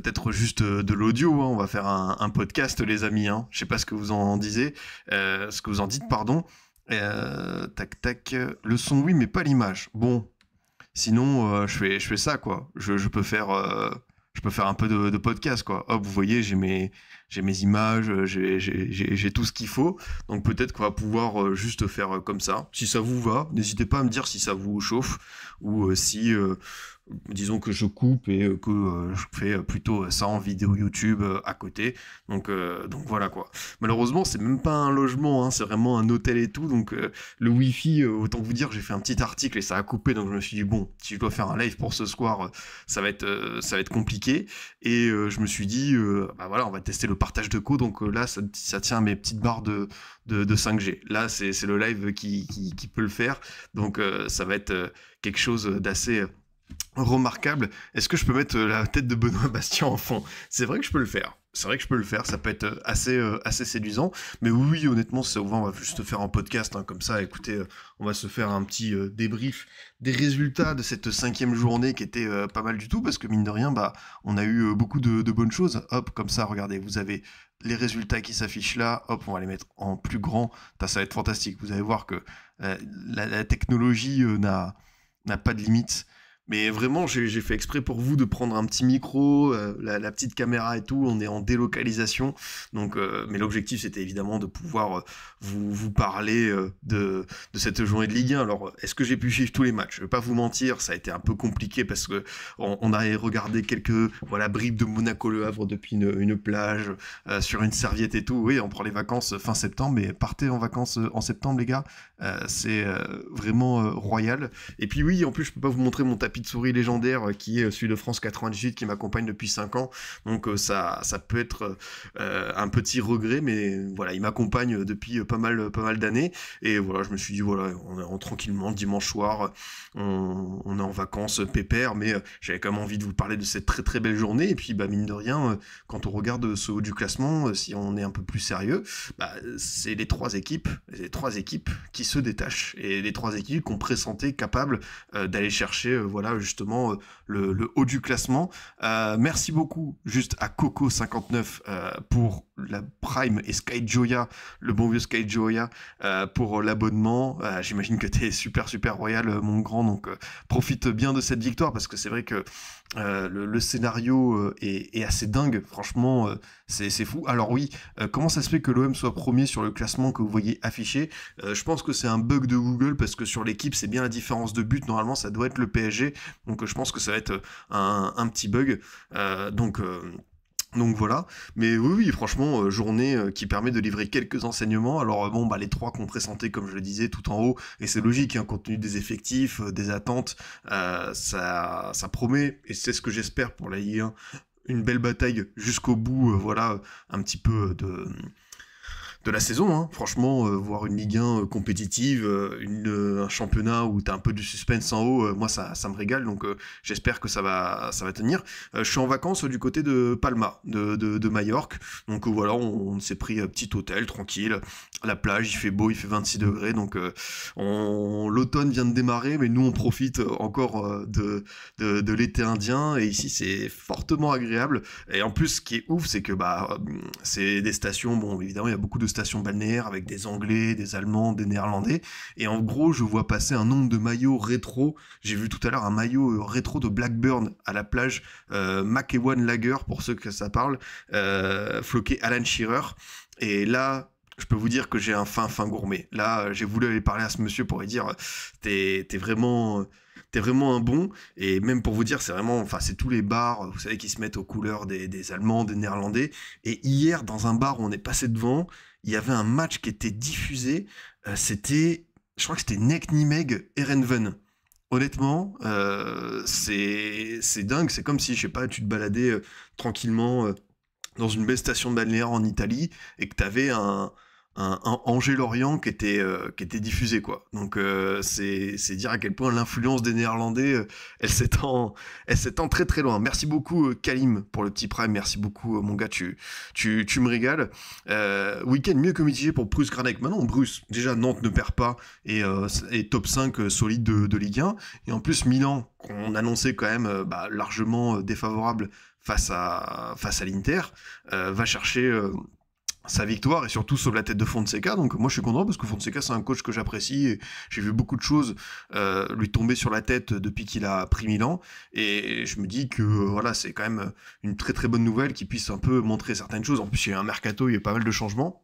peut-être juste euh, de l'audio. Hein. On va faire un, podcast, les amis. Je hein. Je sais pas ce que vous en disiez, euh, ce que vous en dites, pardon. Euh, tac, tac. Le son, oui, mais pas l'image. Bon. Sinon, je, fais, je fais ça, quoi. Je, peux faire. je peux faire un peu de, podcast, quoi. vous voyez, j'ai mes, j'ai mes images, j'ai tout ce qu'il faut. Donc peut-être qu'on va pouvoir juste faire comme ça. Si ça vous va, n'hésitez pas à me dire si ça vous chauffe ou si disons que je coupe et que euh, je fais plutôt ça en vidéo YouTube euh, à côté. Donc, euh, donc voilà quoi. Malheureusement, c'est même pas un logement, hein, c'est vraiment un hôtel et tout. Donc le Wi-Fi, autant vous dire, j'ai fait un petit article et ça a coupé. Donc je me suis dit, bon, si je dois faire un live pour ce soir, ça va être, ça va être compliqué. Et je me suis dit, bah voilà, on va tester le partage de co. Donc là, ça, tient mes petites barres de, de, 5G. Là, c'est le live qui, peut le faire. Donc ça va être quelque chose d'assez remarquable. Est-ce que je peux mettre euh, la tête de Benoît Bastien en fond C'est vrai que je peux le faire. C'est vrai que je peux le faire, ça peut être euh, assez, euh, assez séduisant. Mais oui, honnêtement, souvent, on va juste faire un podcast hein, comme ça. Écoutez, on va se faire un petit débrief des résultats de cette cinquième journée qui était pas mal du tout. Parce que mine de rien, bah, on a eu beaucoup de, bonnes choses. Hop, comme ça, regardez, vous avez les résultats qui s'affichent là, hop, on va les mettre en plus grand. Ça, va être fantastique. Vous allez voir que la, technologie n'a pas de limites. Mais vraiment, j'ai fait exprès pour vous de prendre un petit micro, euh, la, petite caméra et tout. On est en délocalisation. Donc, euh, mais l'objectif, c'était évidemment de pouvoir euh, vous, parler de, de, cette journée de Ligue 1. Alors, est-ce que j'ai pu suivre tous les matchs Je vais pas vous mentir, ça a été un peu compliqué parce que on, a regardé quelques voilà bribes de Monaco-Le Havre depuis une, une plage sur une serviette et tout. Oui, on prend les vacances fin septembre, mais partez en vacances en septembre, les gars. C'est vraiment royal. Et puis oui, en plus, je peux pas vous montrer mon tapis souris légendaire euh, qui est celui de France 98 qui m'accompagne depuis 5 ans. Donc euh, ça, ça peut être euh, un petit regret, mais voilà, il m'accompagne depuis pas mal, pas mal d'années. Et voilà, je me suis dit, voilà, on est tranquillement dimanche soir, on, est en vacances pépère, mais j'avais quand même envie de vous parler de cette très très belle journée. Et puis, bah, mine de rien, quand on regarde ce haut du classement, si on est un peu plus sérieux, bah, c'est les trois équipes, les trois équipes qui se détachent et les trois équipes qu'on pressentait capables d'aller chercher, voilà justement euh, le, le haut du classement. Euh, merci beaucoup juste à Coco59 euh, pour la Prime et Sky Joya, le bon vieux Sky Joya, euh, pour l'abonnement. Euh, j'imagine que tu es super, super royal, euh, mon grand, donc profite bien de cette victoire parce que c'est vrai que le, scénario est, assez dingue, franchement, c'est fou. Alors, oui, comment ça se fait que l'OM soit premier sur le classement que vous voyez affiché Je pense que c'est un bug de Google parce que sur l'équipe, c'est bien la différence de but. Normalement, ça doit être le PSG, donc je pense que ça va être un, un petit bug. donc, donc voilà, mais oui, franchement, euh, journée euh, qui permet de livrer quelques enseignements. Alors euh, bon, bah les trois qu'on pressentait, comme je le disais, tout en haut, et c'est logique, hein, compte tenu des effectifs, des attentes, ça, ça promet, et c'est ce que j'espère pour la 1 une belle bataille jusqu'au bout, voilà, un petit peu de de la saison. Hein. Franchement, euh, voir une Ligue 1 euh, compétitive, euh, une, un championnat où tu as un peu de suspense en haut, moi ça, ça, me régale, donc j'espère que ça va, ça va tenir. je suis en vacances du côté de Palma, de, de, Majorque. Donc voilà, on, s'est pris un petit hôtel tranquille, la plage, il fait beau, il fait 26 degrés, donc on, l'automne vient de démarrer, mais nous on profite encore de, de, l'été indien, et ici c'est fortement agréable. Et en plus, ce qui est ouf, c'est que bah, c'est des stations, bon évidemment il y a beaucoup de stations balnéaires avec des Anglais, des Allemands, des Néerlandais. Et en gros, je vois passer un nombre de maillots rétro. J'ai vu tout à l'heure un maillot euh, rétro de Blackburn à la plage, euh, McEwan Lager, pour ceux que ça parle, euh, floqué Alan Shearer. Et là, je peux vous dire que j'ai un fin fin gourmet. Là, j'ai voulu aller parler à ce monsieur pour lui dire euh, t'es vraiment t'es vraiment un bon et même pour vous dire c'est vraiment enfin c'est tous les bars vous savez qui se mettent aux couleurs des, des Allemands des Néerlandais et hier dans un bar où on est passé devant il y avait un match qui était diffusé. Euh, c'était, je crois que c'était Neck Nimeg Erenven. Honnêtement, euh, c'est dingue. C'est comme si, je sais pas, tu te baladais euh, tranquillement dans une belle station balnéaire en Italie et que tu avais un, un, Angers-Lorient qui était euh, qui était diffusé quoi. Donc euh, c'est dire à quel point l'influence des Néerlandais euh, elle s'étend elle très très loin. Merci beaucoup Kalim pour le petit prime. Merci beaucoup mon gars tu tu, me régales. Week-end mieux que mitigé pour Bruce Granek. Maintenant Bruce déjà Nantes ne perd pas et, top 5 solide de, de, Ligue 1 et en plus Milan qu'on annonçait quand même bah, largement défavorable face à face à l'Inter va chercher sa victoire et surtout sauve la tête de Fonseca. Donc moi je suis content parce que Fonseca c'est un coach que j'apprécie. et J'ai vu beaucoup de choses euh, lui tomber sur la tête depuis qu'il a pris Milan et je me dis que voilà c'est quand même une très très bonne nouvelle qu'il puisse un peu montrer certaines choses. En plus il y a un mercato, il y a pas mal de changements.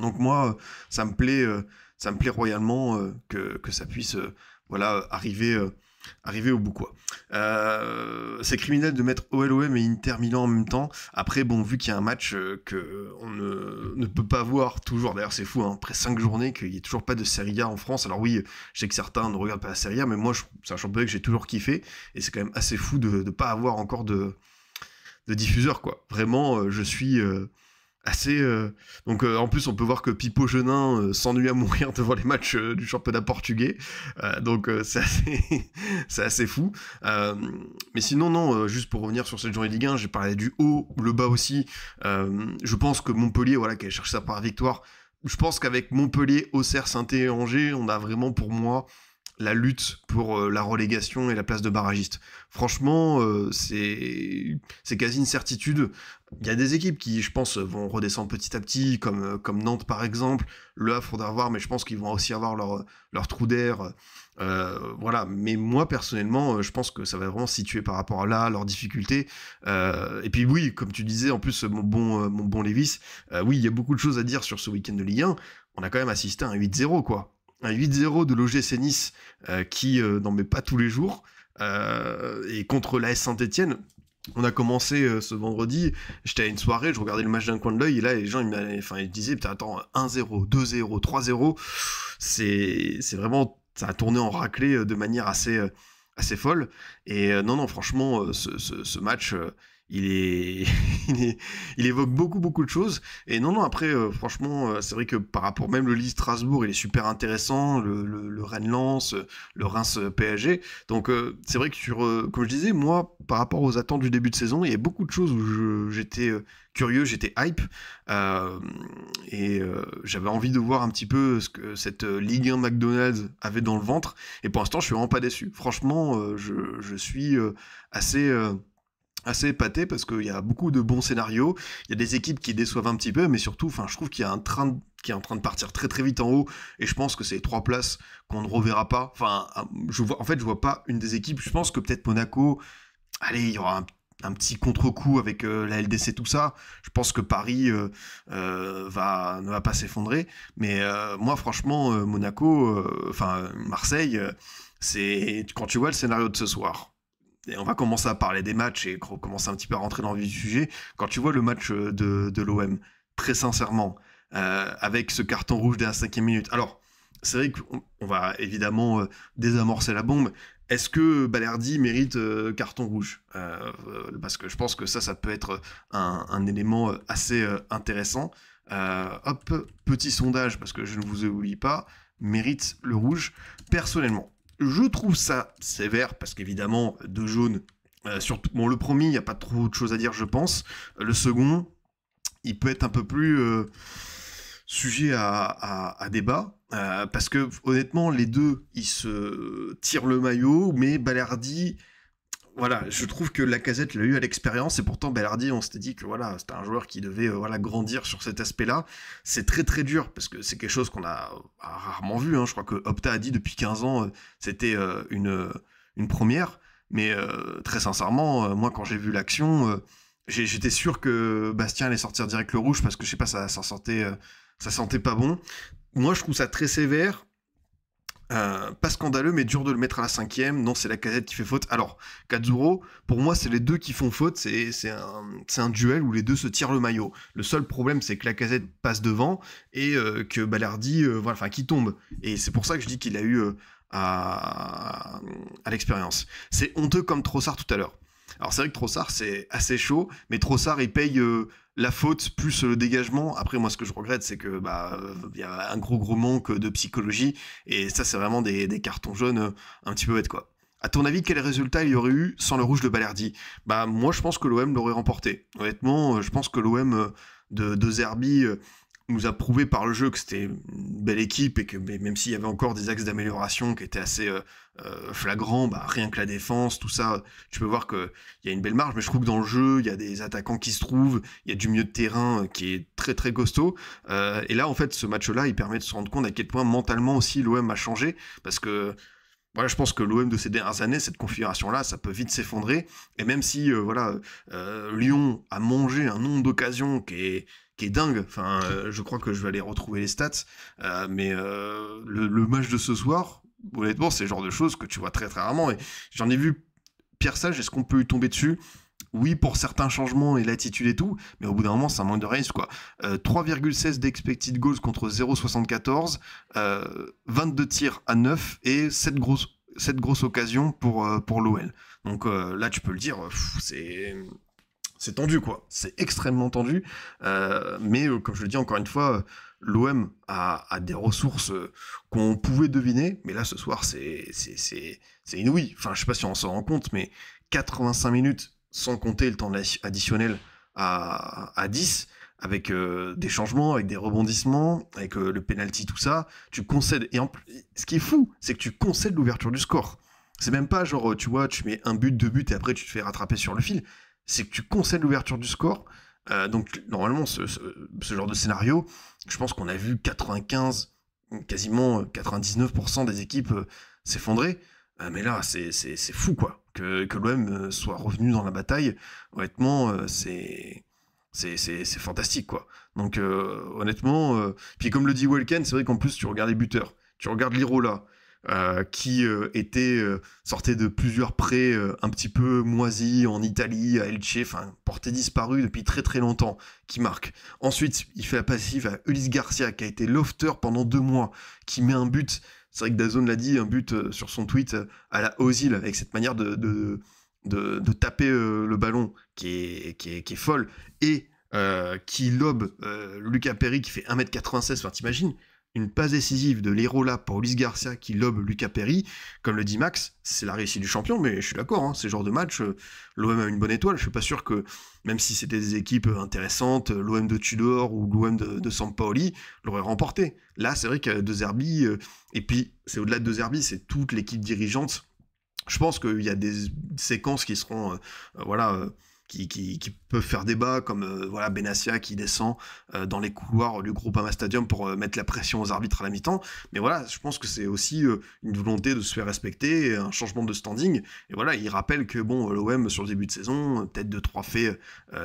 Donc moi ça me plaît, euh, ça me plaît royalement euh, que, que ça puisse voilà arriver arrivé au bout quoi. Euh, c'est criminel de mettre OLOM et Inter Milan en même temps. Après bon vu qu'il y a un match qu'on euh, que on ne, peut pas voir toujours. D'ailleurs c'est fou hein, après 5 journées qu'il n'y ait toujours pas de Serie A en France. Alors oui je sais que certains ne regardent pas la Serie A mais moi c'est un championnat que j'ai toujours kiffé et c'est quand même assez fou de ne pas avoir encore de de diffuseur quoi. Vraiment euh, je suis euh, donc euh, en plus, on peut voir que Pipo Genin euh, s'ennuie à mourir devant les matchs du championnat portugais. donc c'est assez... fou. mais sinon, non, juste pour revenir sur cette journée de Ligue 1, j'ai parlé du haut, le bas aussi. je pense que Montpellier, voilà, qui cherche sa première victoire. Je pense qu'avec Montpellier, Auxerre, saint et Angers, on a vraiment pour moi la lutte pour la relégation et la place de barragiste. Franchement, c'est quasi une certitude. Il y a des équipes qui, je pense, vont redescendre petit à petit, comme, euh, comme Nantes par exemple. Le Havre, faudra voir, mais je pense qu'ils vont aussi avoir leur, euh, leur trou d'air. Euh, voilà. Mais moi, personnellement, je pense que ça va vraiment se situer par rapport à là, leurs difficultés. et puis, oui, comme tu disais, en plus, mon bon, mon bon Lévis, oui, il y a beaucoup de choses à dire sur ce week-end de Ligue 1. On a quand même assisté à un 8-0, quoi. Un 8-0 de l'OGC Nice qui n'en met pas tous les jours. et contre l'AS Saint-Etienne, on a commencé euh, ce vendredi, j'étais à une soirée, je regardais le match d'un coin de l'œil, et là, les gens, ils, disaient, putain, attends, 1-0, 2-0, 3-0, c'est, vraiment, ça a tourné en raclée euh, de manière assez, euh, assez folle, et non, non, franchement, ce, ce match, il il évoque beaucoup beaucoup de choses. Et non non après euh, franchement euh, c'est vrai que par rapport même le Lille Strasbourg il est super intéressant, le, le, le Rennes Lens, euh, le Reims PSG. Donc c'est vrai que sur comme je disais moi par rapport aux attentes du début de saison il y a beaucoup de choses où j'étais curieux, j'étais hype et j'avais envie de voir un petit peu ce que cette Ligue 1 McDonald's avait dans le ventre. Et pour l'instant je suis vraiment pas déçu. Franchement je, je suis assez assez épaté parce qu'il y a beaucoup de bons scénarios, il y a des équipes qui déçoivent un petit peu, mais surtout, enfin, je trouve qu'il y a un train qui est en train de partir très très vite en haut, et je pense que c'est trois places qu'on ne reverra pas. Enfin, je vois, en fait, je vois pas une des équipes. Je pense que peut-être Monaco, allez, il y aura un, petit contre-coup avec euh, la LDC, tout ça. Je pense que Paris euh, euh, va, ne va pas s'effondrer. Mais moi, franchement, Monaco, enfin Marseille, c'est quand tu vois le scénario de ce soir, on va commencer à parler des matchs et commencer un petit peu à rentrer dans le vif du sujet. Quand tu vois le match euh, de, l'OM, très sincèrement, euh, avec ce carton rouge dès la cinquième minute. Alors, c'est vrai qu'on va évidemment euh, désamorcer la bombe. Est-ce que Balerdi mérite carton rouge Parce que je pense que ça, ça peut être un, un élément assez intéressant. hop, petit sondage, parce que je ne vous oublie pas, mérite le rouge personnellement. Je trouve ça sévère parce qu'évidemment, deux jaunes. Euh, surtout, bon, le premier, il n'y a pas trop de choses à dire, je pense. Le second, il peut être un peu plus euh, sujet à, débat. Euh, parce que honnêtement, les deux, ils se tirent le maillot, mais Ballardi voilà, je trouve que la casette l'a eu à l'expérience et pourtant Bellardi, on s'était dit que voilà, c'était un joueur qui devait euh, voilà grandir sur cet aspect-là. C'est très très dur parce que c'est quelque chose qu'on a, rarement vu. Hein. Je crois que Opta a dit depuis 15 ans, euh, c'était euh, une, une première. Mais très sincèrement, moi quand j'ai vu l'action, j'étais sûr que Bastien allait sortir direct le rouge parce que je sais pas, ça, ça sentait ça sentait pas bon. Moi je trouve ça très sévère euh, pas scandaleux, mais dur de le mettre à la cinquième. Non, c'est la casette qui fait faute. Alors, Katsuro, pour moi, c'est les deux qui font faute. C'est un, un, duel où les deux se tirent le maillot. Le seul problème, c'est que la casette passe devant et euh, que Ballardi, euh, voilà, enfin, qui tombe. Et c'est pour ça que je dis qu'il a eu à, à l'expérience. C'est honteux comme Trossard tout à l'heure. Alors, c'est vrai que Trossard, c'est assez chaud, mais Trossard, il paye la faute plus le dégagement. Après, moi, ce que je regrette, c'est que bah il y a un gros gros manque de psychologie et ça, c'est vraiment des, cartons jaunes euh, un petit peu bêtes quoi. À ton avis, quel résultat il y aurait eu sans le rouge de Balerdi Bah moi, je pense que l'OM l'aurait remporté. Honnêtement, euh, je pense que l'OM euh, de, de Zerbi nous a prouvé par le jeu que c'était une belle équipe et que même s'il y avait encore des axes d'amélioration qui étaient assez euh, euh, flagrants, bah, rien que la défense, tout ça, tu peux voir qu'il y a une belle marge, mais je trouve que dans le jeu, il y a des attaquants qui se trouvent, il y a du mieux de terrain euh, qui est très très costaud. et là, en fait, ce match-là, il permet de se rendre compte à quel point mentalement aussi l'OM a changé, parce que voilà, je pense que l'OM de ces dernières années, cette configuration-là, ça peut vite s'effondrer. Et même si, voilà, Lyon a mangé un nombre d'occasions qui est qui est dingue. Enfin, euh, je crois que je vais aller retrouver les stats, euh, mais euh, le, match de ce soir, honnêtement, c'est le genre de choses que tu vois très très rarement. Et j'en ai vu Pierre Sage, est-ce qu'on peut lui tomber dessus oui, pour certains changements et l'attitude et tout, mais au bout d'un moment, c'est un manque de race, quoi. 3,16 d'expected goals contre 0,74, 22 tirs à 9 et 7 grosses, 7 occasions pour, pour l'OL. Donc là, tu peux le dire, c'est c'est tendu, quoi. C'est extrêmement tendu. Euh, mais euh, comme je le dis encore une fois, euh, l'OM a, des ressources qu'on pouvait deviner, mais là ce soir c'est inouï. Enfin, je sais pas si on s'en rend compte, mais 85 minutes sans compter le temps additionnel à, à 10 avec des changements, avec des rebondissements, avec le penalty, tout ça, tu concèdes. Et en plus, ce qui est fou, c'est que tu concèdes l'ouverture du score. C'est même pas genre, tu vois, tu mets un but, deux buts, et après tu te fais rattraper sur le fil c'est que tu conseilles l'ouverture du score. Euh, donc normalement, ce, genre de scénario, je pense qu'on a vu 95, quasiment 99% euh, des équipes euh, s'effondrer. mais là, c'est fou, quoi. Que, que l'OM soit revenu dans la bataille, honnêtement, c'est c'est fantastique, quoi. Donc honnêtement, puis comme le dit Welken, c'est vrai qu'en plus, tu regardes les buteurs, tu regardes là, euh, qui euh, était euh, sortait de plusieurs prêts un petit peu moisis en Italie, à Elche, enfin porté disparu depuis très très longtemps, qui marque. Ensuite, il fait la passive à Ulysse Garcia qui a été lofter pendant deux mois, qui met un but. C'est vrai que Dazone l'a dit, un but sur son tweet à la Ozil avec cette manière de, de, taper le ballon qui est, folle et qui lobe Lucas Perry qui fait 1m96. Enfin, t'imagines, une passe décisive de l'Hérola pour Luis Garcia qui lobe Lucas Perry. Comme le dit Max, c'est la réussite du champion, mais je suis d'accord, hein, ces genre de match, euh, l'OM a une bonne étoile. Je ne suis pas sûr que, même si c'était des équipes intéressantes, euh, l'OM de Tudor ou l'OM de, de Sampaoli l'aurait remporté. Là, c'est vrai a deux Zerbi, euh, et puis c'est au-delà de deux Zerbi, c'est toute l'équipe dirigeante je pense qu'il y a des séquences qui seront voilà, qui, peuvent faire débat, comme euh, voilà Benassia qui descend euh, dans les couloirs du Groupama Stadium pour euh, mettre la pression aux arbitres à la mi-temps. Mais voilà, je pense que c'est aussi une volonté de se faire respecter, un changement de standing. Et voilà, il rappelle que bon, l'OM sur le début de saison, tête de trois faits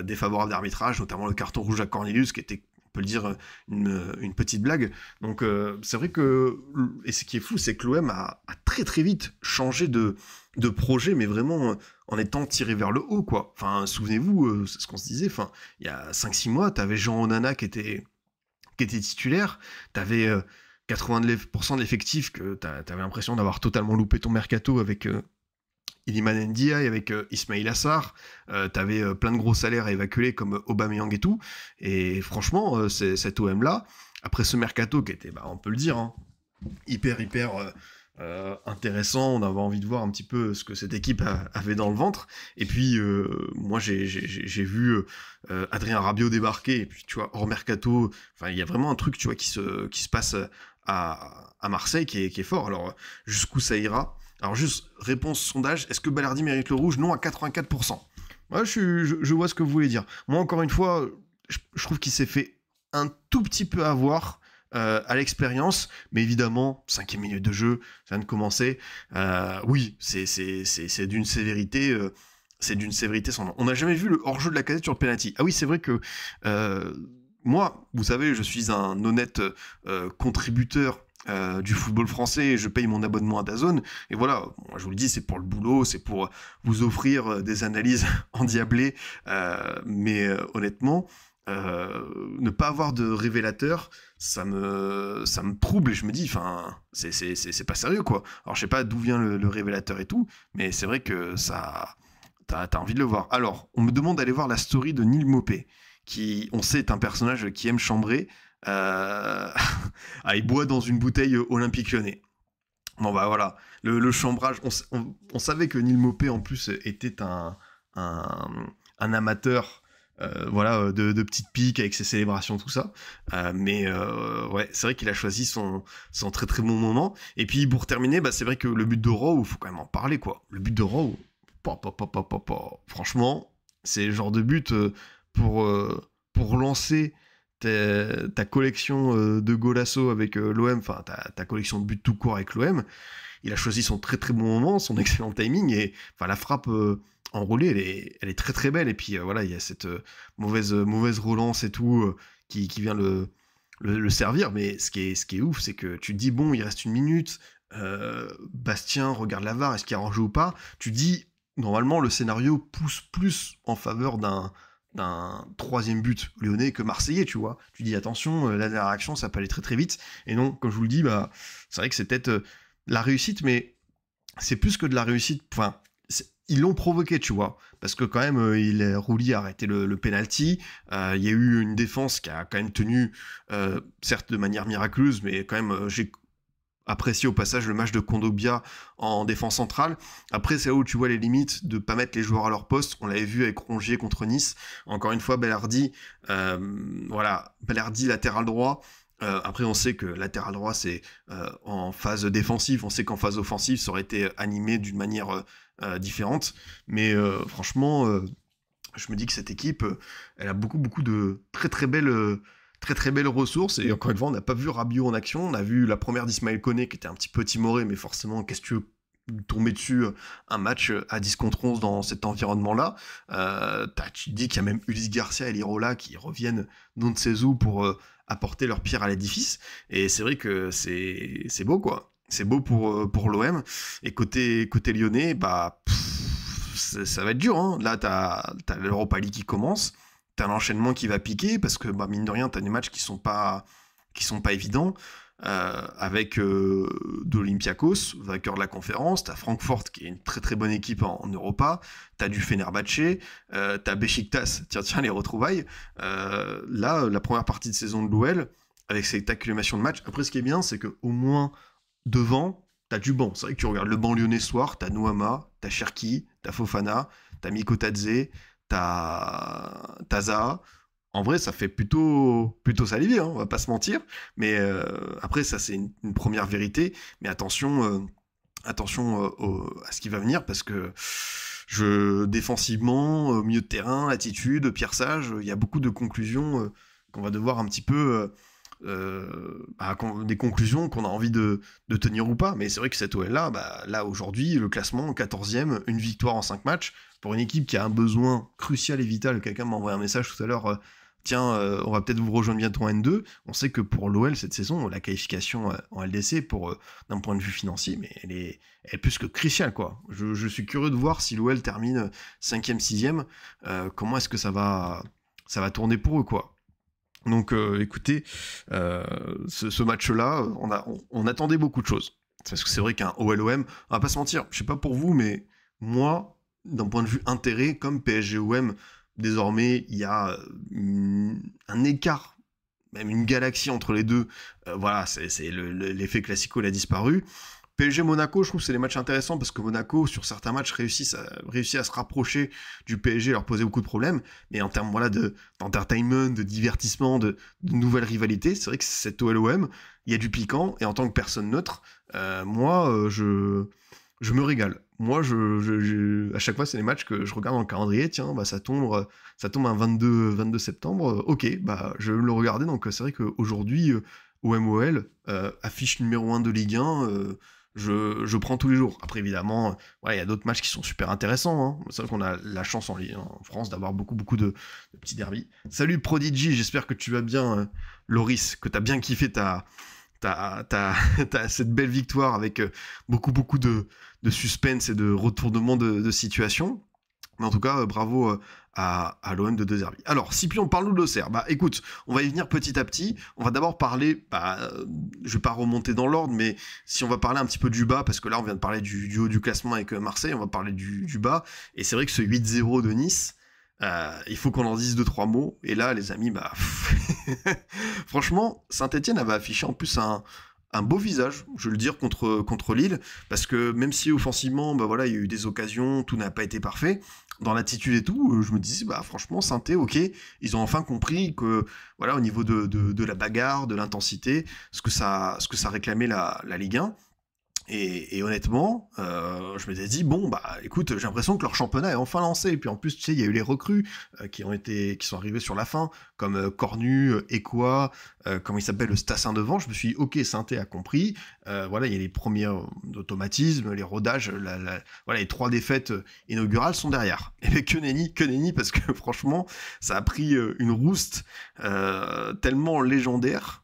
défavorables d'arbitrage, notamment le carton rouge à Cornelius qui était on peut le dire, une, petite blague. Donc c'est vrai que, et ce qui est fou, c'est que l'OM a, a, très très vite changé de, de projet, mais vraiment en étant tiré vers le haut, quoi. Enfin, souvenez-vous, euh, ce qu'on se disait, enfin, il y a 5-6 mois, t'avais Jean Onana qui était, qui était titulaire, t'avais euh, avais 80% de l'effectif que t'avais l'impression d'avoir totalement loupé ton mercato avec... Euh, Iliman Ndiaye avec Ismail Assar, t'avais plein de gros salaires à évacuer comme Aubameyang et tout, et franchement, cet OM-là, après ce mercato qui était, bah, on peut le dire, hein, hyper, hyper euh, intéressant. On avait envie de voir un petit peu ce que cette équipe avait dans le ventre. Et puis, euh, moi, j'ai vu euh, Adrien Rabiot débarquer. Et puis, tu vois, hors mercato, enfin, il y a vraiment un truc, tu vois, qui se, qui se passe à, Marseille qui est, fort. Alors, jusqu'où ça ira Alors, juste réponse sondage est-ce que Ballardi mérite le rouge Non, à 84%. Moi, je, je, vois ce que vous voulez dire. Moi, encore une fois, je trouve qu'il s'est fait un tout petit peu avoir euh, à l'expérience. Mais évidemment, cinquième minute de jeu, ça vient de commencer. Euh, oui, c'est d'une sévérité. Euh, c'est d'une sévérité sans nom. On n'a jamais vu le hors-jeu de la casette sur le penalty. Ah oui, c'est vrai que moi, vous savez, je suis un honnête contributeur du football français, je paye mon abonnement à Dazone, et voilà, moi je vous le dis, c'est pour le boulot, c'est pour vous offrir des analyses endiablées, mais honnêtement, euh, ne pas avoir de révélateur, ça me, ça me trouble et je me dis, enfin, c'est pas sérieux quoi. Alors je sais pas d'où vient le, révélateur et tout, mais c'est vrai que ça, t'as as envie de le voir. Alors, on me demande d'aller voir la story de Neil Mopé, qui, on sait, est un personnage qui aime chambrer. Euh, ah, il boit dans une bouteille olympique lyonnais. Bon bah voilà, le, chambrage, on, savait que Neil Mopé en plus était un, un amateur euh, voilà, euh, de, petites piques avec ses célébrations, tout ça. Euh, mais ouais, c'est vrai qu'il a choisi son, son, très très bon moment. Et puis pour terminer, bah, c'est vrai que le but de il faut quand même en parler quoi. Le but de Raw, franchement, c'est le genre de but pour, pour lancer ta, collection de golasso avec l'OM, enfin ta, ta collection de buts tout court avec l'OM. Il a choisi son très très bon moment, son excellent timing et enfin la frappe enroulée, elle est, très très belle. Et puis euh, voilà, il y a cette euh, mauvaise, euh, mauvaise relance et tout qui, vient le, le, servir. Mais ce qui est, ce qui est ouf, c'est que tu te dis, bon, il reste une minute, Bastien regarde la VAR, est-ce qu'il y a un ou pas Tu te dis, normalement, le scénario pousse plus en faveur d'un troisième but lyonnais que marseillais, tu vois. Tu dis attention, la dernière action, ça peut aller très très vite. Et non, comme je vous le dis, bah, c'est vrai que c'est peut-être la réussite, mais c'est plus que de la réussite. Enfin, ils l'ont provoqué, tu vois. Parce que quand même, euh, il, Rouli a arrêté le, penalty. Euh, il y a eu une défense qui a quand même tenu, euh, certes de manière miraculeuse, mais quand même, j'ai apprécié au passage le match de Condobia en défense centrale. Après, c'est là où tu vois les limites de pas mettre les joueurs à leur poste. On l'avait vu avec Rongier contre Nice. Encore une fois, Bellardi, voilà, Bellardi latéral droit. après, on sait que latéral droit, c'est en phase défensive. On sait qu'en phase offensive, ça aurait été animé d'une manière euh, différentes. Mais euh, franchement, euh, je me dis que cette équipe, elle a beaucoup, beaucoup de très, très belles très très belles ressources Et encore une fois, on n'a pas vu Rabiot en action. On a vu la première d'Ismaël Koné qui était un petit peu timoré, mais forcément, qu'est-ce que tu veux tomber dessus un match à 10 contre 11 dans cet environnement-là. Euh, tu dis qu'il y a même Ulysse Garcia et Lirola qui reviennent d'un de pour apporter leur pierre à l'édifice. Et c'est vrai que c'est beau, quoi c'est beau pour, euh, pour l'OM. Et côté, côté lyonnais, bah, ça, va être dur. Hein. Là, tu as, l'Europa League qui commence. Tu as l'enchaînement qui va piquer parce que, bah, mine de rien, tu as des matchs qui sont pas, qui sont pas évidents. Euh, avec euh, d'Olympiakos, vainqueur de la conférence, as Francfort qui est une très très bonne équipe en, Europa, t'as du Fenerbahçe, euh, as Besiktas, tiens tiens les retrouvailles. Euh, là, la première partie de saison de l'OL, avec cette accumulation de matchs. Après, ce qui est bien, c'est que au moins devant, t'as du banc. C'est vrai que tu regardes le banc lyonnais ce soir, t'as Nouama, t'as Cherki, t'as Fofana, t'as Mikotadze, t'as Taza. En vrai, ça fait plutôt plutôt saliver, hein, on va pas se mentir. Mais euh, après, ça c'est une, première vérité. Mais attention, euh, attention euh, à ce qui va venir parce que je défensivement, au milieu de terrain, attitude, sage, il y a beaucoup de conclusions qu'on va devoir un petit peu euh, bah, des conclusions qu'on a envie de, tenir ou pas. Mais c'est vrai que cette OL-là, bah, là aujourd'hui, le classement 14e, une victoire en 5 matchs, pour une équipe qui a un besoin crucial et vital. Quelqu'un m'a envoyé un message tout à l'heure. Euh, Tiens, euh, on va peut-être vous rejoindre bientôt en N2. On sait que pour l'OL cette saison, la qualification en LDC, pour d'un point de vue financier, mais elle est, plus que cruciale. Quoi. Je, suis curieux de voir si l'OL termine 5e, 6e. comment est-ce que ça va, ça va tourner pour eux quoi. Donc euh, écoutez, euh, ce, match-là, on, attendait beaucoup de choses. Parce que c'est vrai qu'un OLOM, on va pas se mentir, je sais pas pour vous, mais moi, d'un point de vue intérêt, comme PSG-OM, désormais, il y a euh, un écart, même une galaxie entre les deux. voilà, c'est, l'effet classico, il a disparu. PSG Monaco, je trouve que c'est des matchs intéressants parce que Monaco, sur certains matchs, réussit à, à se rapprocher du PSG, leur poser beaucoup de problèmes. Mais en termes voilà, d'entertainment, de, divertissement, de, nouvelles rivalités, c'est vrai que cette OLOM, il y a du piquant. Et en tant que personne neutre, euh, moi, euh, je, je me régale. Moi, je, à chaque fois, c'est les matchs que je regarde dans le calendrier. Tiens, bah, ça tombe, ça tombe un 22, 22 septembre. Ok, bah, je vais le regarder. Donc, c'est vrai qu'aujourd'hui, euh, OMOL, euh, affiche numéro 1 de Ligue 1 je, prends tous les jours. Après, évidemment, euh, il y a d'autres matchs qui sont super intéressants. Hein. C'est qu'on a la chance en, France d'avoir beaucoup, beaucoup de, petits derbys. Salut Prodigy, j'espère que tu vas bien, euh, Loris, que tu as bien kiffé ta, ta, ta, ta, cette belle victoire avec euh, beaucoup, beaucoup de, suspense et de retournement de situation. Mais en tout cas, euh, bravo euh, à, l'OM de Deserbi. Alors, si puis on parle de l'Auxerre. Bah écoute, on va y venir petit à petit. On va d'abord parler, bah, euh, je vais pas remonter dans l'ordre, mais si on va parler un petit peu du bas, parce que là on vient de parler du, haut du classement avec Marseille, on va parler du, bas. Et c'est vrai que ce 8-0 de Nice, il faut qu'on en dise deux trois mots. Et là, les amis, bah franchement, Saint-Etienne avait affiché en plus un, beau visage, je veux le dire, contre, contre Lille, parce que même si offensivement, bah voilà, il y a eu des occasions, tout n'a pas été parfait, dans l'attitude et tout, euh, je me dis, bah franchement, Synthé, ok, ils ont enfin compris que, voilà, au niveau de, de, de la bagarre, de l'intensité, ce que ça, ce que ça réclamait la, la Ligue 1, et, honnêtement, euh, je me dit bon bah écoute, j'ai l'impression que leur championnat est enfin lancé. Et puis en plus, tu sais, il y a eu les recrues euh, qui ont été, qui sont arrivées sur la fin, comme euh, Cornu, euh, Equa, comme il s'appelle, le Stassin devant. Je me suis dit ok, Synthé a compris. voilà, il y a les premiers automatismes, les rodages, voilà, les trois défaites inaugurales sont derrière. Et que nenni, que nenni, parce que franchement, ça a pris une rouste tellement légendaire.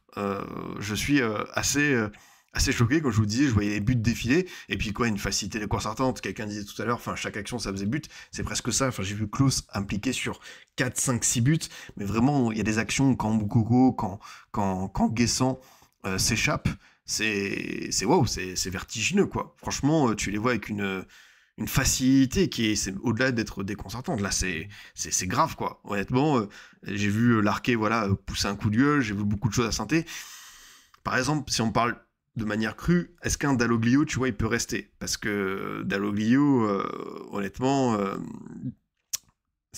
je suis assez assez choqué quand je vous disais, je voyais les buts défiler, et puis quoi, une facilité déconcertante, quelqu'un disait tout à l'heure, enfin chaque action ça faisait but, c'est presque ça, enfin j'ai vu Klaus impliqué sur 4, 5, 6 buts, mais vraiment il y a des actions quand Moukoko, quand, quand, quand Guessant euh, s'échappe, c'est waouh, c'est vertigineux quoi. Franchement, euh, tu les vois avec une, une facilité qui est, au-delà d'être déconcertante. Là, c'est c'est grave quoi. Honnêtement, euh, j'ai vu l'arqué voilà pousser un coup de gueule, j'ai vu beaucoup de choses à synthé. Par exemple, si on parle de manière crue, est-ce qu'un Dalloglio, tu vois, il peut rester Parce que euh, Dalloglio, euh, honnêtement, je euh,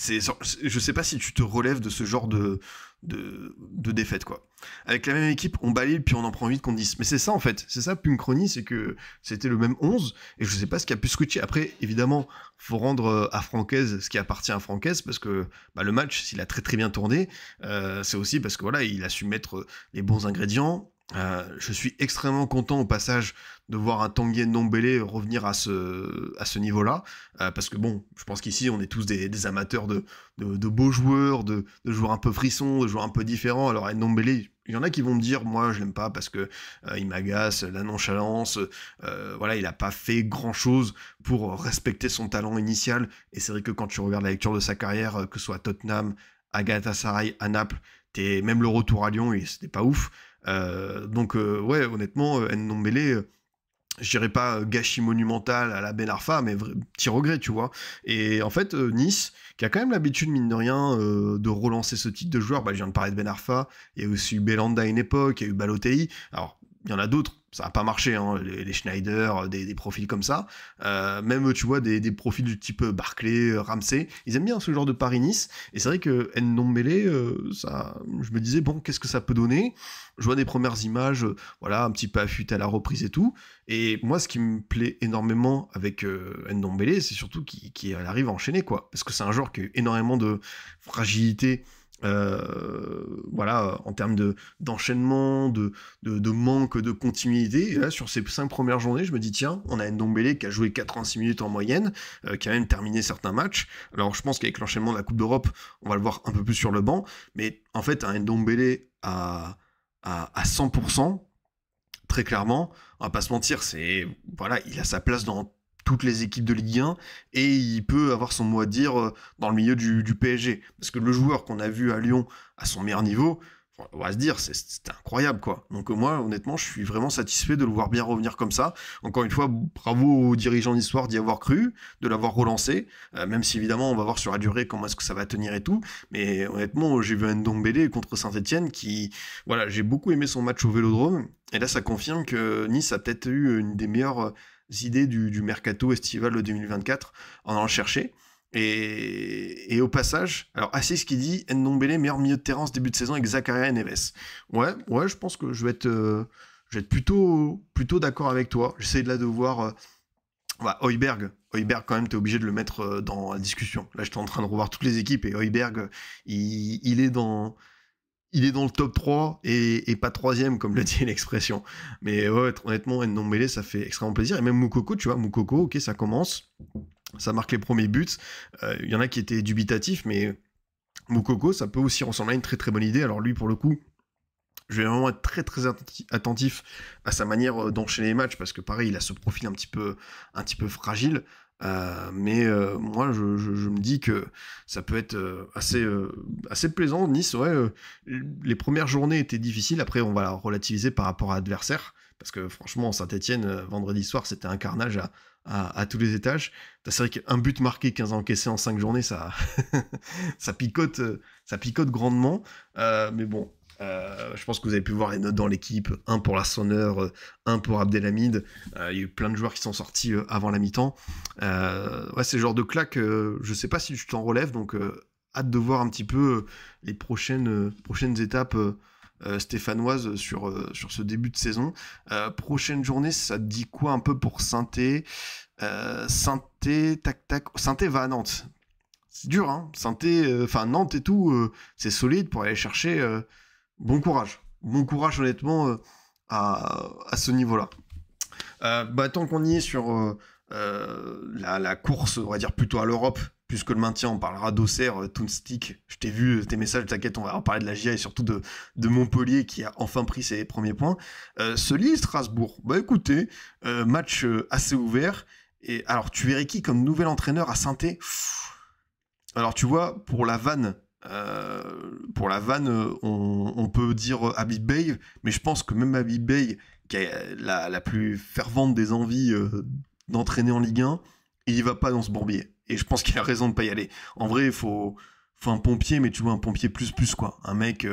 ne je sais pas si tu te relèves de ce genre de, de, défaite, quoi. Avec la même équipe, on balaye, puis on en prend 8 qu'on dise. Mais c'est ça, en fait. C'est ça, Punkroni. c'est que c'était le même 11, et je sais pas ce qui a pu switcher. Après, évidemment, faut rendre à Francaise ce qui appartient à Francaise, parce que bah, le match, s'il a très très bien tourné, c'est aussi parce que voilà, il a su mettre les bons ingrédients, euh, je suis extrêmement content au passage de voir un Tanguy Ndombele revenir à ce, à ce niveau-là, euh, parce que bon, je pense qu'ici on est tous des, amateurs de, beaux joueurs, de, joueurs un peu frissons, de joueurs un peu différents. Alors Ndombele, il y en a qui vont me dire, moi je l'aime pas parce que euh, il m'agace, la nonchalance, voilà, il n'a pas fait grand-chose pour respecter son talent initial. Et c'est vrai que quand tu regardes la lecture de sa carrière, que ce soit Tottenham, à Galatasaray, à Naples, même le retour à Lyon, c'était pas ouf. Euh, donc, euh, ouais, honnêtement, euh, non Mêlé je dirais pas gâchis monumental à la Ben Arfa, mais petit regret, tu vois. Et en fait, Nice, qui a quand même l'habitude, mine de rien, de relancer ce type de joueur, bah, je viens de parler de Ben Arfa, il y a aussi eu Belanda à une époque, il y a eu Balotelli. Alors, il y en a d'autres, ça n'a pas marché, hein, les, Schneider, euh, des, profils comme ça. Euh, même, tu vois, des, profils du type euh, Barclay, Ramsey, ils aiment bien ce genre de Paris-Nice. Et c'est vrai que Ndombele, euh, ça, je me disais, bon, qu'est-ce que ça peut donner Je vois des premières images, voilà, un petit peu affûté à la reprise et tout. Et moi, ce qui me plaît énormément avec Ndombele, c'est surtout qu'il arrive à enchaîner, quoi. Parce que c'est un joueur qui a énormément de fragilité euh, voilà, euh, en termes d'enchaînement, de, de, manque de continuité. là, sur ces cinq premières journées, je me dis, tiens, on a Ndombele qui a joué 86 minutes en moyenne, euh, qui a même terminé certains matchs. Alors, je pense qu'avec l'enchaînement de la Coupe d'Europe, on va le voir un peu plus sur le banc. Mais en fait, un Ndombele à, à, à 100%, très clairement, on va pas se mentir, c'est, voilà, il a sa place dans toutes les équipes de Ligue 1 et il peut avoir son mot à dire euh, dans le milieu du, PSG. Parce que le joueur qu'on a vu à Lyon à son meilleur niveau, on va se dire, c'était incroyable quoi. Donc euh, moi, honnêtement, je suis vraiment satisfait de le voir bien revenir comme ça. Encore une fois, bravo aux dirigeants d'histoire d'y avoir cru, de l'avoir relancé, euh, même si évidemment on va voir sur la durée comment est-ce que ça va tenir et tout. Mais honnêtement, j'ai vu Ndombele contre Saint-Etienne qui, voilà, j'ai beaucoup aimé son match au Vélodrome. Et là, ça confirme que Nice a peut-être eu une des meilleures idées du, du mercato estival de 2024 en allant chercher. Et, et, au passage, alors ce qui dit Ndombele meilleur milieu de terrain ce début de saison avec Zakaria et Neves. Ouais, ouais, je pense que je vais être, euh, je vais être plutôt, plutôt d'accord avec toi. J'essaie de là de voir. Euh, bah, Heuberg, Heuberg quand même, tu es obligé de le mettre euh, dans la discussion. Là, j'étais en train de revoir toutes les équipes et Heuberg, il, il est dans, il est dans le top 3 et, pas troisième, comme le dit l'expression. Mais honnêtement, honnêtement, non mêlé, ça fait extrêmement plaisir. Et même Moukoko, tu vois, Moukoko, ok, ça commence, ça marque les premiers buts. Il euh, y en a qui étaient dubitatifs, mais Moukoko, ça peut aussi ressembler à une très très bonne idée. Alors lui, pour le coup, je vais vraiment être très très attentif à sa manière euh, d'enchaîner les matchs parce que pareil, il a ce profil petit peu, un petit peu fragile. Euh, mais euh, moi, je, me dis que ça peut être euh, assez, assez plaisant. Nice, ouais, les premières journées étaient difficiles. Après, on va la relativiser par rapport à l'adversaire Parce que franchement, Saint-Etienne, vendredi soir, c'était un carnage à, tous les étages. C'est vrai qu'un but marqué, 15 encaissés en 5 journées, ça, ça, picote, ça picote grandement. mais bon, euh, je pense que vous avez pu voir les notes dans l'équipe, un pour la sonneur, euh, un pour Abdelhamid. Euh, il y a eu plein de joueurs qui sont sortis avant la mi-temps. Euh, ouais, c'est le genre de claque, je sais pas si je t'en relève, donc hâte de voir un petit peu les prochaines, prochaines étapes stéphanoises sur, sur ce début de saison. prochaine journée, ça te dit quoi un peu pour Synthé Synthé, tac tac, Synthé va à Nantes. C'est dur, hein. Synthé, enfin Nantes et tout, c'est solide pour aller chercher bon courage. Bon courage, honnêtement, euh, à, ce niveau-là. Euh, bah, tant qu'on y est sur euh, la, course, on va dire plutôt à l'Europe, puisque le maintien, on parlera d'Auxerre, Toonstick. Je t'ai vu tes messages, t'inquiète, on va en parler de la GIA et surtout de, Montpellier qui a enfin pris ses premiers points. ce lit Strasbourg, bah écoutez, match assez ouvert. Et alors, tu verrais qui comme nouvel entraîneur à saint alors tu vois, pour la vanne euh, pour la vanne, euh, on, peut dire Abby Bay, mais je pense que même Abby Bay, qui est la, plus fervente des envies euh, d'entraîner en Ligue 1, il y va pas dans ce bourbier. Et je pense qu'il a raison de pas y aller. En vrai, il faut, un pompier, mais tu vois, un pompier plus plus, quoi. Un mec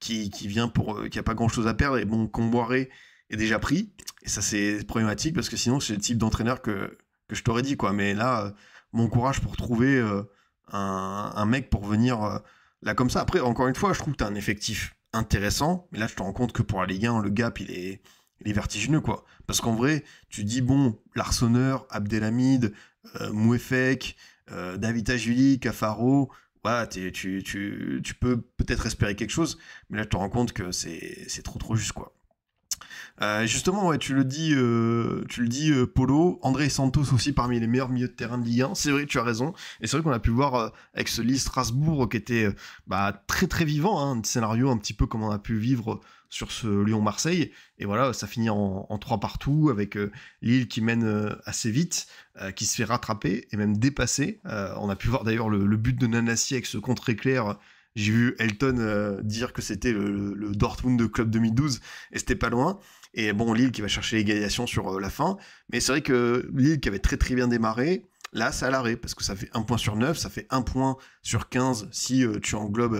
qui, vient pour. qui a pas grand chose à perdre, et bon, Comboiré est déjà pris. Et ça, c'est problématique, parce que sinon, c'est le type d'entraîneur que, que je t'aurais dit, quoi. Mais là, mon courage pour trouver un, mec pour venir euh, là comme ça. Après, encore une fois, je trouve que tu as un effectif intéressant, mais là, je te rends compte que pour la Ligue 1, le gap, il est, vertigineux, quoi. Parce qu'en vrai, tu dis, bon, Larsonneur, Abdelhamid, euh, Mouefek, euh, David Cafaro, tu, tu, peux peut-être espérer quelque chose, mais là, je te rends compte que c'est trop, trop juste, quoi. Euh, justement, tu le dis, euh, tu le dis euh, Polo, André Santos aussi parmi les meilleurs milieux de terrain de Ligue 1. C'est vrai, tu as raison. Et c'est vrai qu'on a pu voir avec ce lille Strasbourg qui était bah, très très vivant, hein, un scénario un petit peu comme on a pu vivre sur ce Lyon-Marseille. Et voilà, ça finit en, trois partout avec l'île Lille qui mène assez vite, qui se fait rattraper et même dépasser. on a pu voir d'ailleurs le, but de Nanassi avec ce contre éclair. J'ai vu Elton dire que c'était le, le, Dortmund de Club 2012 et c'était pas loin. Et bon, Lille qui va chercher l'égalisation sur euh, la fin. Mais c'est vrai que Lille qui avait très très bien démarré, là, ça a l'arrêt parce que ça fait 1 point sur 9, ça fait 1 point sur 15 si euh, tu englobes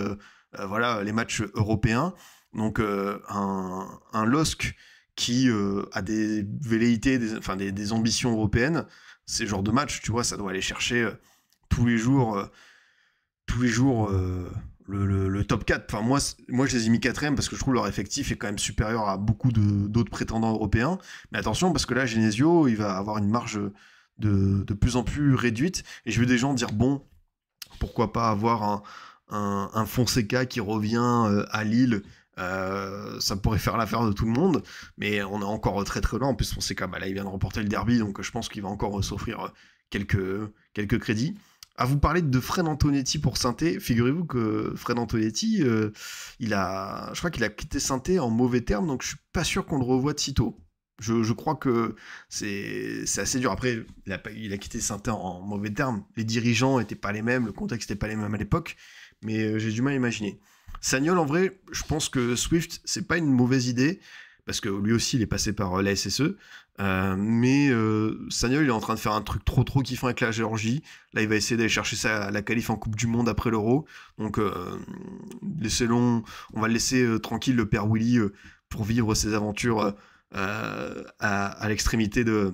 euh, voilà, les matchs européens. Donc, un, un, LOSC qui a des velléités, des, enfin ambitions européennes, ces genres de matchs, tu vois, ça doit aller chercher tous les jours. tous les jours le, top 4. Enfin, moi, moi, je les ai mis quatrième parce que je trouve leur effectif est quand même supérieur à beaucoup d'autres prétendants européens. Mais attention, parce que là, Genesio, il va avoir une marge de, de plus en plus réduite. Et je veux des gens dire bon, pourquoi pas avoir un, un, Fonseca qui revient euh, à Lille euh, ça pourrait faire l'affaire de tout le monde, mais on est encore très très loin. En plus, Fonseca, bah, là, il vient de remporter le derby, donc je pense qu'il va encore s'offrir euh, quelques, quelques crédits. À vous parler de Fred Antonetti pour Synthé, figurez-vous que Fred Antonetti, euh, il a, je crois qu'il a quitté Synthé en mauvais termes, donc je suis pas sûr qu'on le revoit de sitôt. Je, je crois que c'est assez dur. Après, il a, quitté Synthé en, mauvais termes. Les dirigeants n'étaient pas les mêmes, le contexte n'était pas les mêmes à l'époque, mais euh, j'ai du mal à imaginer. Sagnol, en vrai, je pense que Swift, c'est pas une mauvaise idée parce que lui aussi il est passé par euh, la SSE. Euh, mais euh, Sagnol il est en train de faire un truc trop trop kiffant avec la Géorgie. Là il va essayer d'aller chercher la qualif en Coupe du Monde après l'Euro. Donc on va laisser tranquille le père Willy pour vivre ses aventures à, l'extrémité de,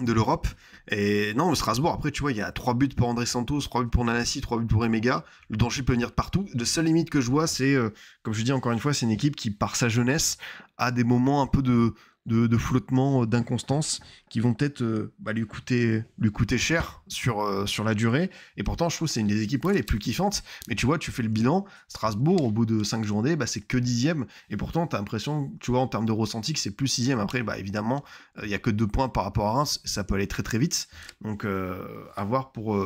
de l'Europe. Et non, Strasbourg, après, tu vois, il y a trois buts pour André Santos, trois buts pour Nanassi, trois buts pour Emega. Le danger peut venir de partout. De seule limite que je vois, c'est, euh, comme je dis encore une fois, c'est une équipe qui, par sa jeunesse, a des moments un peu de, de, flottement, euh, d'inconstance, qui vont peut-être euh, bah, lui, coûter, lui coûter cher sur, euh, sur la durée. Et pourtant, je trouve que c'est une des équipes les plus kiffantes. Mais tu vois, tu fais le bilan, Strasbourg, au bout de cinq journées, bah, c'est que dixième. Et pourtant, tu as l'impression, tu vois, en termes de ressenti, que c'est plus sixième. Après, bah, évidemment, il n'y a que deux points par rapport à Reims, ça peut aller très très vite. Donc, à voir pour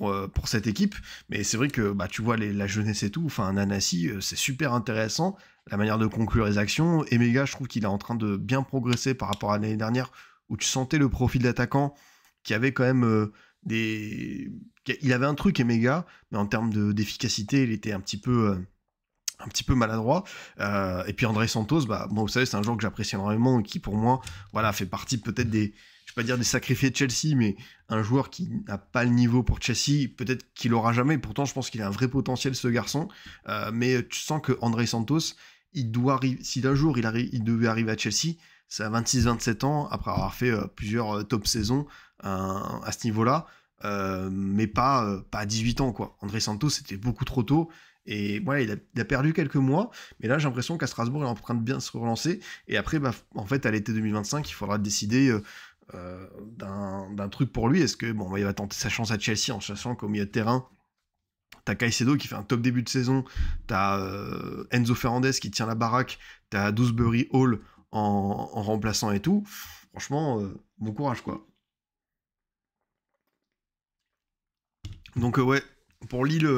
euh, pour, cette équipe. Mais c'est vrai que bah, tu vois la jeunesse et tout, enfin Nanassi, euh, c'est super intéressant, la manière de conclure les actions. Et Mega, je trouve qu'il est en train de bien progresser par rapport à l'année dernière, où tu sentais le profil d'attaquant qui avait quand même euh, des... Il avait un truc Emega, mais en termes de, d'efficacité, il était un petit peu... un petit peu maladroit. et puis André Santos, bah, bon vous savez, c'est un joueur que j'apprécie énormément et qui, pour moi, voilà, fait partie peut-être des, pas dire des sacrifiés de Chelsea, mais un joueur qui n'a pas le niveau pour Chelsea, peut-être qu'il l'aura jamais. Pourtant, je pense qu'il a un vrai potentiel, ce garçon. Euh, mais tu sens que André Santos, il doit arriver, si d'un jour il, arrive, il devait arriver à Chelsea, c'est à 26-27 ans, après avoir fait euh, plusieurs euh, top saisons à ce niveau-là, mais pas, pas à 18 ans, quoi. André Santos, c'était beaucoup trop tôt. Et voilà, il a, perdu quelques mois, mais là j'ai l'impression qu'à Strasbourg il est en train de bien se relancer. Et après, bah, en fait, à l'été 2025, il faudra décider euh, d'un truc pour lui. Est-ce que bon, il va tenter sa chance à Chelsea en sachant qu'au milieu de terrain, t'as Caicedo qui fait un top début de saison, t'as euh, Enzo Fernandez qui tient la baraque, t'as Doosbury Hall en, remplaçant et tout. Franchement, euh, bon courage quoi. Donc ouais, pour Lille,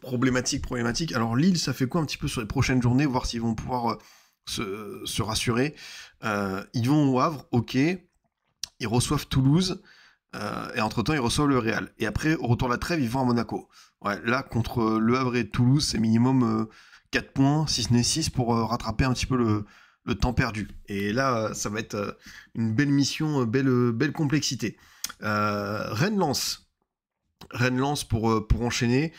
problématique, problématique. Alors Lille, ça fait quoi un petit peu sur les prochaines journées, voir s'ils vont pouvoir se, rassurer. ils vont au Havre, ok ils reçoivent Toulouse. Euh, et entre-temps, ils reçoivent le Real. Et après, au retour de la trêve, ils vont à Monaco. Ouais, là, contre euh, Le Havre et Toulouse, c'est minimum 4 euh, points, si ce n'est 6, pour rattraper un petit peu le, temps perdu. Et là, ça va être une belle mission, belle, belle complexité. rennes Lance rennes Lance pour, pour enchaîner.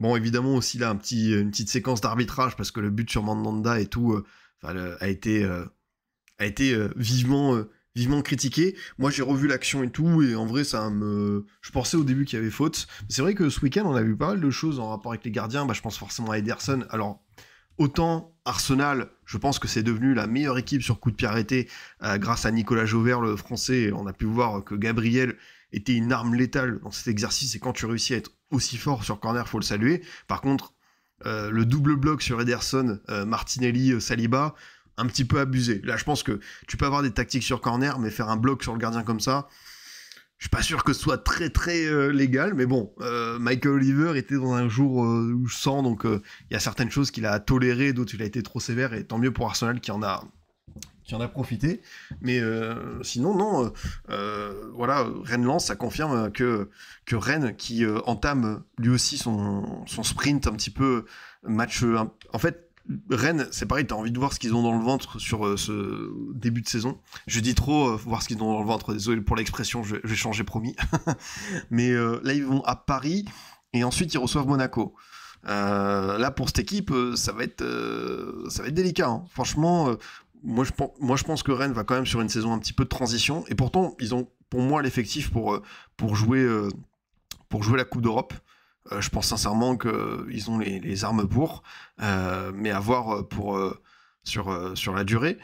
bon, évidemment, aussi là, un petit, une petite séquence d'arbitrage, parce que le but sur Mandanda et tout a été, a été vivement vivement critiqué. Moi, j'ai revu l'action et tout, et en vrai, ça me. Je pensais au début qu'il y avait faute. C'est vrai que ce week-end, on a vu pas mal de choses en rapport avec les gardiens. Bah, je pense forcément à Ederson. Alors, autant Arsenal, je pense que c'est devenu la meilleure équipe sur coup de pied arrêté euh, grâce à Nicolas Jauvert, le français. On a pu voir que Gabriel était une arme létale dans cet exercice, et quand tu réussis à être aussi fort sur corner, faut le saluer. Par contre, euh, le double bloc sur Ederson, euh, Martinelli, Saliba, un petit peu abusé. Là, je pense que tu peux avoir des tactiques sur corner, mais faire un bloc sur le gardien comme ça, je suis pas sûr que ce soit très très euh, légal, mais bon, euh, Michael Oliver était dans un jour euh, je sens donc il y a certaines choses qu'il a tolérées, d'autres il a été trop sévère, et tant mieux pour Arsenal qui en a qui en a profité. Mais sinon, non, voilà, Rennes-Lens, ça confirme que, que Rennes, qui entame lui aussi son, son sprint un petit peu match... En fait, Rennes, c'est pareil, t'as envie de voir ce qu'ils ont dans le ventre sur euh, ce début de saison. Je dis trop, euh, voir ce qu'ils ont dans le ventre, désolé pour l'expression, je, vais changer, promis. Mais euh, là, ils vont à Paris et ensuite ils reçoivent Monaco. là, pour cette équipe, ça va être, ça va être délicat. Hein. Franchement, moi je, pense, moi, je pense que Rennes va quand même sur une saison un petit peu de transition. Et pourtant, ils ont, pour moi, l'effectif pour, pour, jouer, pour jouer la Coupe d'Europe. Euh, je pense sincèrement qu'ils euh, ont les, armes pour, euh, mais à voir pour, sur, sur la durée.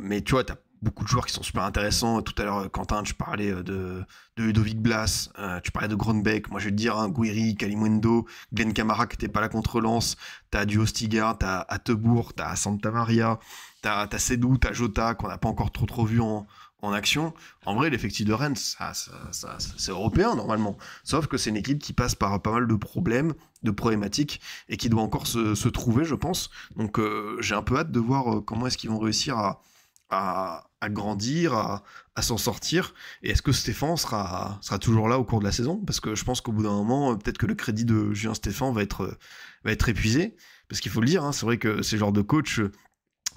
mais tu vois, tu as beaucoup de joueurs qui sont super intéressants. Tout à l'heure, Quentin, tu parlais de, de Ludovic Blas, tu parlais de Gronbeck. moi je vais te dire, hein, Guiri, Calimundo, Glenn Camara qui n'était pas la contre lance tu as du Hostigar, tu as Attebourg, tu as Santa Maria, tu as, Sedou, tu as Jota qu'on n'a pas encore trop trop vu en, en action. En vrai, l'effectif de Rennes, ça, c'est européen normalement. Sauf que c'est une équipe qui passe par pas mal de problèmes, de problématiques, et qui doit encore se, trouver, je pense. Donc euh, j'ai un peu hâte de voir euh, comment est-ce qu'ils vont réussir à, à, grandir, à, s'en sortir. Et est-ce que Stéphane sera, sera toujours là au cours de la saison Parce que je pense qu'au bout d'un moment, euh, peut-être que le crédit de Julien Stéphane va être, va être épuisé. Parce qu'il faut le dire, hein, c'est vrai que c'est le genre de coach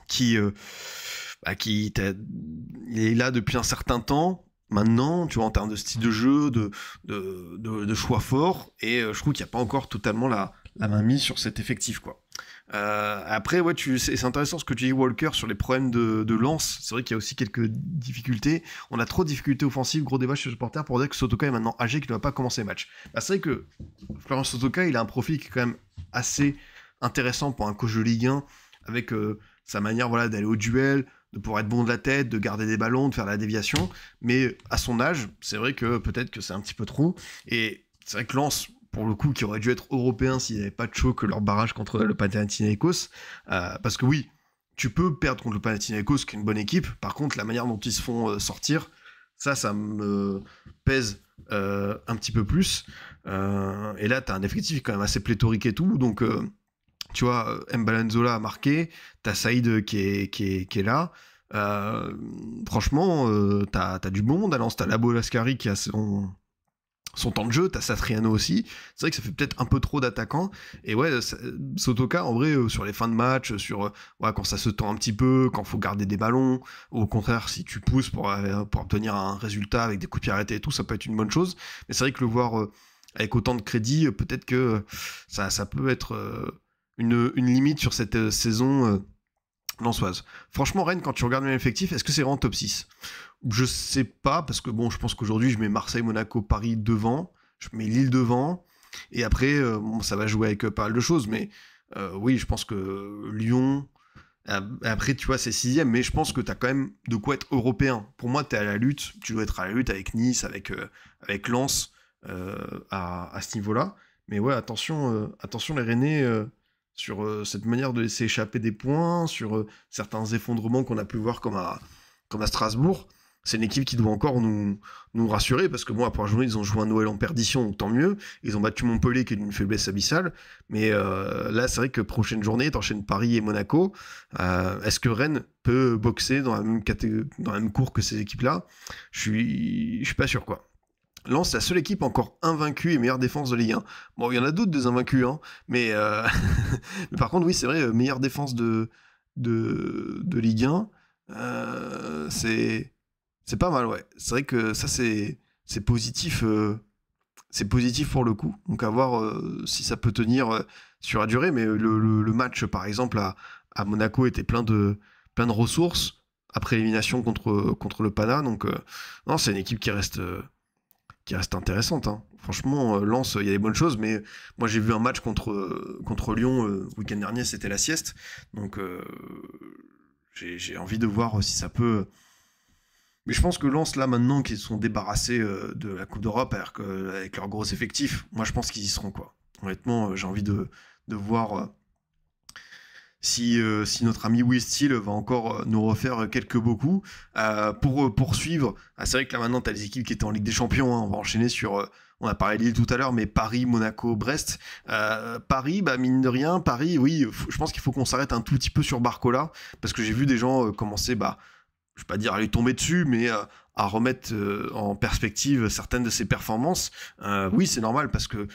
qui qui est là depuis un certain temps. Maintenant, tu vois, en termes de style de jeu, de, de, choix forts, et euh, je trouve qu'il n'y a pas encore totalement la, la main mise sur cet effectif, quoi. Euh, après, ouais, c'est intéressant ce que tu dis, Walker, sur les problèmes de, lance. C'est vrai qu'il y a aussi quelques difficultés. On a trop de difficultés offensives, gros débat chez le supporter pour dire que Sotoka est maintenant âgé, qui ne va pas commencer match. Bah, c'est vrai que Florence Sotoka, il a un profil qui est quand même assez intéressant pour un coach de Ligue 1, avec euh, sa manière voilà, d'aller au duel, de pouvoir être bon de la tête, de garder des ballons, de faire la déviation. Mais à son âge, c'est vrai que peut-être que c'est un petit peu trop. Et c'est vrai que Lance, pour le coup, qui aurait dû être européen s'il n'avait pas de que leur barrage contre le Panathinaikos, euh, parce que oui, tu peux perdre contre le Panathinaikos, qui est une bonne équipe. Par contre, la manière dont ils se font euh, sortir, ça, ça me pèse euh, un petit peu plus. et là, tu as un effectif quand même assez pléthorique et tout, donc tu vois, euh, Mbalanzola a marqué, t'as Saïd euh, qui est, qui là. Euh, franchement, euh, t'as as du bon monde à T'as Labo Lascari qui a son, temps de jeu, t'as Satriano aussi. C'est vrai que ça fait peut-être un peu trop d'attaquants. Et ouais, Sotoka, en vrai, sur les fins de match, sur quand ça se tend un petit peu, quand il faut garder des ballons, au contraire, si tu pousses pour, pour obtenir un résultat avec des coups de pied arrêtés et tout, ça peut être une bonne chose. Mais c'est vrai que le voir avec autant de crédit, peut-être que ça, ça peut être une, limite sur cette euh, saison euh, lançoise. Franchement, Rennes, quand tu regardes l'effectif effectif, est-ce que c'est vraiment top 6 Je sais pas, parce que bon, je pense qu'aujourd'hui, je mets Marseille, Monaco, Paris devant, je mets Lille devant, et après, euh, ça va jouer avec pas mal de choses, mais oui, je pense que Lyon, après, tu vois, c'est sixième, mais je pense que tu as quand même de quoi être européen. Pour moi, tu es à la lutte, tu dois être à la lutte avec Nice, avec, avec Lens à, ce niveau-là. Mais ouais, attention, attention les Rennais, sur euh, cette manière de laisser échapper des points, sur euh, certains effondrements qu'on a pu voir comme à, comme à Strasbourg. C'est une équipe qui doit encore nous, nous rassurer, parce que moi, après pour journée, ils ont joué un Noël en perdition, tant mieux. Ils ont battu Montpellier, qui est d'une faiblesse abyssale. Mais euh, là, c'est vrai que prochaine journée, t'enchaînes Paris et Monaco. Est-ce que Rennes peut boxer dans la même, dans la même cour que ces équipes-là Je suis, je suis pas sûr, quoi. Lance la seule équipe encore invaincue et meilleure défense de Ligue 1. Bon, il y en a d'autres des invaincus, hein, mais, euh, par contre, oui, c'est vrai, euh, meilleure défense de, de, Ligue 1, euh, c'est pas mal, ouais. C'est vrai que ça, c'est positif. c'est positif pour le coup. Donc à voir si ça peut tenir sur la durée. Mais le, match, par exemple, à, Monaco était plein de, plein de ressources après élimination contre, contre le Pana. Donc, non, c'est une équipe qui reste, qui reste intéressante. Hein. Franchement, euh, Lens, il y a des bonnes choses, mais moi j'ai vu un match contre, euh, contre Lyon euh, le week-end dernier, c'était la sieste. Donc j'ai envie de voir si ça peut. Mais je pense que Lens, là maintenant qu'ils sont débarrassés de la Coupe d'Europe avec, avec leur gros effectif, moi je pense qu'ils y seront quoi. Honnêtement, j'ai envie de, de voir euh, si, notre ami Steele va encore euh, nous refaire quelques beaux coups. Euh, pour poursuivre, ah, c'est vrai que là maintenant, tu as les équipes qui étaient en Ligue des Champions. Hein, on va enchaîner sur. on a parlé de l'île tout à l'heure, mais Paris, Monaco, Brest. Paris, bah, mine de rien, Paris, oui, je pense qu'il faut qu'on s'arrête un tout petit peu sur Barcola, parce que j'ai vu des gens commencer, bah, je vais pas dire à lui tomber dessus, mais à remettre en perspective certaines de ses performances. oui, c'est normal, parce que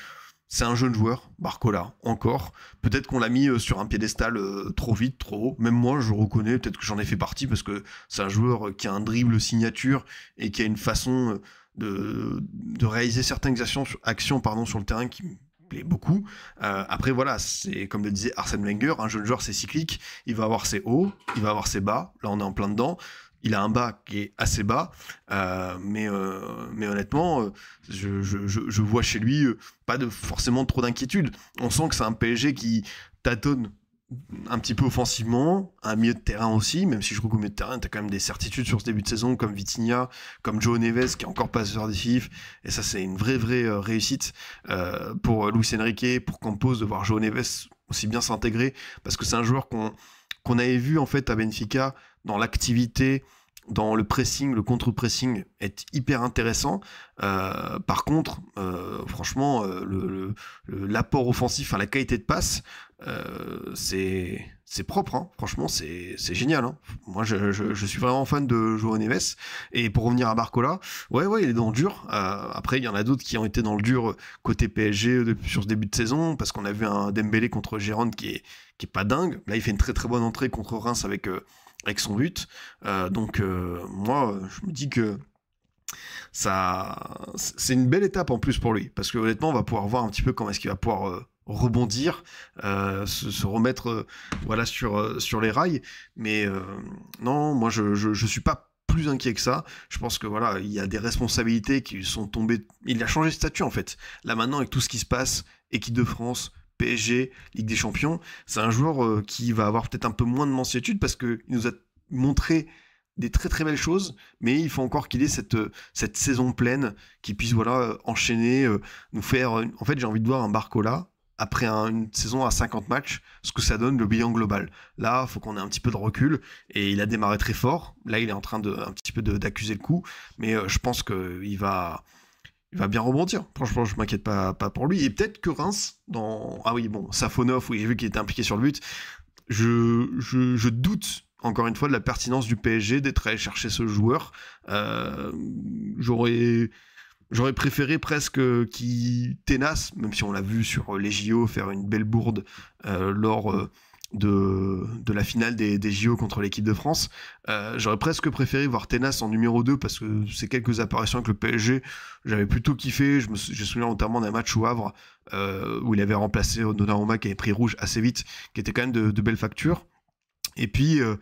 c'est un jeune joueur, Barcola, encore. Peut-être qu'on l'a mis euh, sur un piédestal euh, trop vite, trop haut. Même moi, je reconnais, peut-être que j'en ai fait partie, parce que c'est un joueur euh, qui a un dribble signature et qui a une façon de, réaliser certaines actions, sur le terrain qui me plaît beaucoup. après, voilà, c'est comme le disait Arsène Wenger, un jeune joueur, c'est cyclique. Il va avoir ses hauts, il va avoir ses bas. Là, on est en plein dedans il a un bas qui est assez bas, euh, euh, mais, honnêtement, euh, je, je, je, vois chez lui pas de, forcément trop d'inquiétude. On sent que c'est un PSG qui tâtonne un petit peu offensivement, un milieu de terrain aussi, même si je trouve qu'au milieu de terrain, tu as quand même des certitudes sur ce début de saison, comme Vitinha, comme Joe Neves, qui est encore passeur décisif, et ça c'est une vraie, vraie réussite pour Luis Enrique, pour Campos, de voir Joe Neves aussi bien s'intégrer, parce que c'est un joueur qu'on qu'on avait vu en fait à Benfica, dans l'activité, dans le pressing, le contre-pressing est hyper intéressant. Euh, par contre, euh, franchement, euh, l'apport offensif à la qualité de passe, c'est propre. Hein. Franchement, c'est génial. Hein. Moi, je, je, suis vraiment fan de au Neves. Et pour revenir à Barcola, ouais, ouais, il est dans le dur. après, il y en a d'autres qui ont été dans le dur côté PSG sur ce début de saison, parce qu'on a vu un Dembélé contre Gérone qui est, qui est pas dingue. Là, il fait une très très bonne entrée contre Reims avec avec son but. Euh, donc euh, moi, je me dis que ça, c'est une belle étape en plus pour lui, parce que honnêtement, on va pouvoir voir un petit peu comment est-ce qu'il va pouvoir euh, rebondir, se, remettre voilà sur, sur les rails. Mais non, moi je, je, je, suis pas plus inquiet que ça. Je pense que voilà, il y a des responsabilités qui sont tombées. Il a changé de statut en fait. Là maintenant, avec tout ce qui se passe, équipe de France, PSG, Ligue des Champions, c'est un joueur euh, qui va avoir peut-être un peu moins de mansuétude parce qu'il nous a montré des très très belles choses, mais il faut encore qu'il ait cette, euh, cette saison pleine, qui puisse voilà euh, enchaîner, nous faire. En fait, j'ai envie de voir un Barcola après une saison à 50 matchs, ce que ça donne le bilan global. Là, il faut qu'on ait un petit peu de recul et il a démarré très fort. Là, il est en train de un petit peu d'accuser le coup, mais je pense qu'il va il va bien rebondir. Franchement, je m'inquiète pas, pour lui. Et peut-être que Reims, dans. Ah oui, bon, Safonov, oui, j'ai vu qu'il était impliqué sur le but. Je, doute, encore une fois, de la pertinence du PSG d'être allé chercher ce joueur. Euh, j'aurais. préféré presque qu'il ténasse, même si on l'a vu sur les JO faire une belle bourde euh, lors euh, de, la finale des, JO contre l'équipe de France. Euh, j'aurais presque préféré voir Tenas en numéro 2 parce que ces quelques apparitions avec le PSG, j'avais plutôt kiffé. Je me, souviens notamment d'un match au Havre euh, où il avait remplacé Donnarumma qui avait pris rouge assez vite, qui était quand même de, de belles factures. Et puis, euh,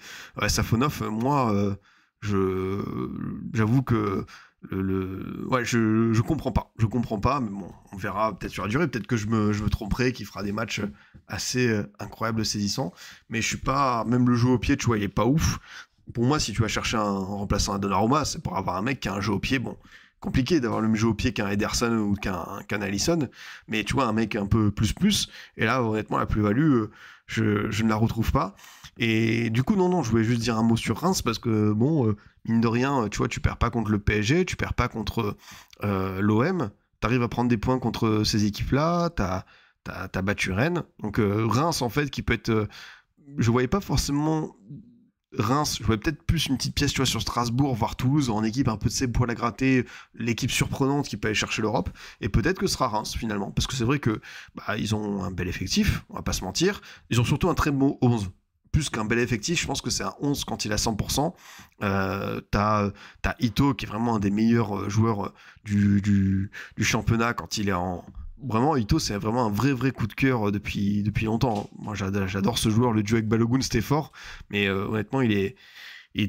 Safonov, moi, j'avoue que le, ouais, je, je comprends pas. Je comprends pas, mais bon, on verra peut-être sur la durée. Peut-être que je me, je me tromperai, qu'il fera des matchs assez euh, incroyables, saisissants. Mais je suis pas, même le jeu au pied, tu vois, il est pas ouf. Pour moi, si tu vas chercher un, remplaçant à Donnarumma, c'est pour avoir un mec qui a un jeu au pied, bon, compliqué d'avoir le même jeu au pied qu'un Ederson ou qu'un Allison. Mais tu vois, un mec un peu plus plus. Et là, honnêtement, la plus-value, euh, je, je ne la retrouve pas. Et du coup, non, non, je voulais juste dire un mot sur Reims parce que, bon, euh, mine de rien, tu vois, tu perds pas contre le PSG, tu perds pas contre euh, l'OM, arrives à prendre des points contre ces équipes-là, t'as as, battu Rennes. Donc euh, Reims, en fait, qui peut être. Euh, je voyais pas forcément Reims, je voyais peut-être plus une petite pièce tu vois, sur Strasbourg, voire Toulouse, en équipe un peu de ses poils à gratter, l'équipe surprenante qui peut aller chercher l'Europe. Et peut-être que ce sera Reims finalement, parce que c'est vrai que bah, ils ont un bel effectif, on va pas se mentir. Ils ont surtout un très beau 11 plus qu'un bel effectif. Je pense que c'est un 11 quand il a 100%. Euh, t'as, t'as Ito qui est vraiment un des meilleurs euh, joueurs euh, du, championnat quand il est en, vraiment Ito c'est vraiment un vrai vrai coup de cœur depuis depuis longtemps moi j'adore ce joueur le duo avec Balogun c'était fort mais honnêtement il est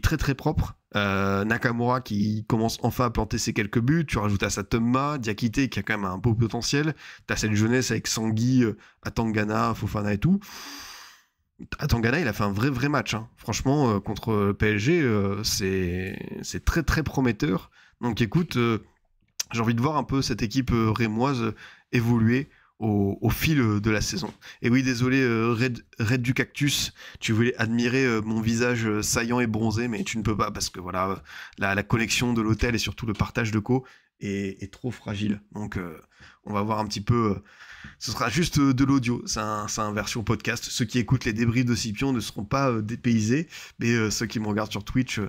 très très propre Nakamura qui commence enfin à planter ses quelques buts tu rajoutes à ça Tumma Diakité qui a quand même un beau potentiel t'as cette jeunesse avec Sangui Atangana Fofana et tout Tangana il a fait un vrai vrai match. Hein. Franchement, euh, contre le euh, PSG, euh, c'est très très prometteur. Donc écoute, j'ai envie de voir un peu cette équipe rémoise évoluer au, fil de la saison. Et oui, désolé, Red, du Cactus, tu voulais admirer mon visage saillant et bronzé, mais tu ne peux pas parce que voilà, la, la connexion de l'hôtel et surtout le partage de co est, trop fragile. Donc, euh, on va voir un petit peu. Euh, ce sera juste euh, de l'audio. C'est un, version podcast. Ceux qui écoutent les débris de Scipion ne seront pas dépaysés, mais ceux qui me regardent sur Twitch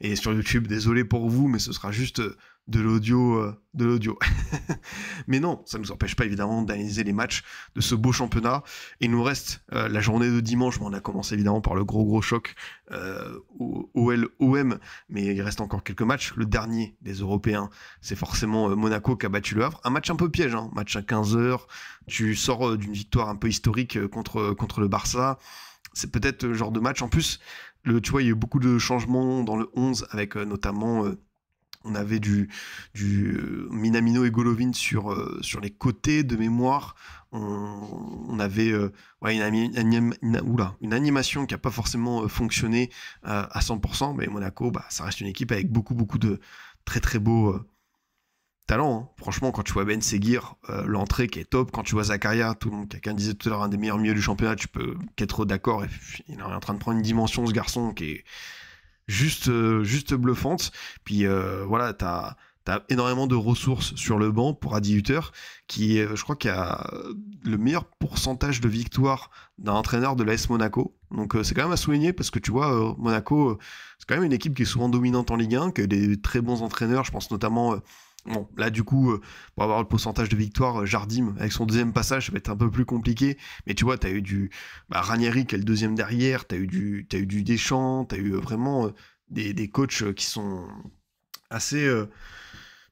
et sur YouTube, désolé pour vous, mais ce sera juste de l'audio, euh, de l'audio. Mais non, ça ne nous empêche pas évidemment d'analyser les matchs de ce beau championnat. il nous reste euh, la journée de dimanche. mais on a commencé évidemment par le gros gros choc euh, OL-OM, mais il reste encore quelques matchs. Le dernier des Européens, c'est forcément euh, Monaco qui a battu le Havre. Un match un peu piège, hein. match à 15h. Tu sors d'une victoire un peu historique contre, contre le Barça. C'est peut-être le genre de match. En plus, le, tu vois, il y a eu beaucoup de changements dans le 11 avec notamment... On avait du, euh, Minamino et Golovin sur, euh, sur les côtés de mémoire. On, avait euh, une, animation qui n'a pas forcément fonctionné à 100%, mais Monaco, bah, ça reste une équipe avec beaucoup, beaucoup de très, très beaux talents. Hein. Franchement, quand tu vois Ben Seguir, l'entrée qui est top, quand tu vois Zakaria, tout quelqu'un disait tout à l'heure, un des meilleurs milieux du championnat, tu peux qu'être d'accord. il est en train de prendre une dimension, ce garçon, qui est, juste, euh, juste bluffante. Puis euh, voilà, t'as as énormément de ressources sur le banc pour Hutter, qui euh, je crois, qui a le meilleur pourcentage de victoire d'un entraîneur de l'AS Monaco. Donc c'est quand même à souligner parce que tu vois, Monaco, c'est quand même une équipe qui est souvent dominante en Ligue 1, qui a des très bons entraîneurs, je pense notamment Bon, là du coup, euh, pour avoir le pourcentage de victoire, euh, Jardim, avec son deuxième passage, ça va être un peu plus compliqué. Mais tu vois, as eu du bah, Ranieri qui est le deuxième derrière, t'as eu du, as eu du Deschamps, as eu euh, vraiment des, des, coachs qui sont assez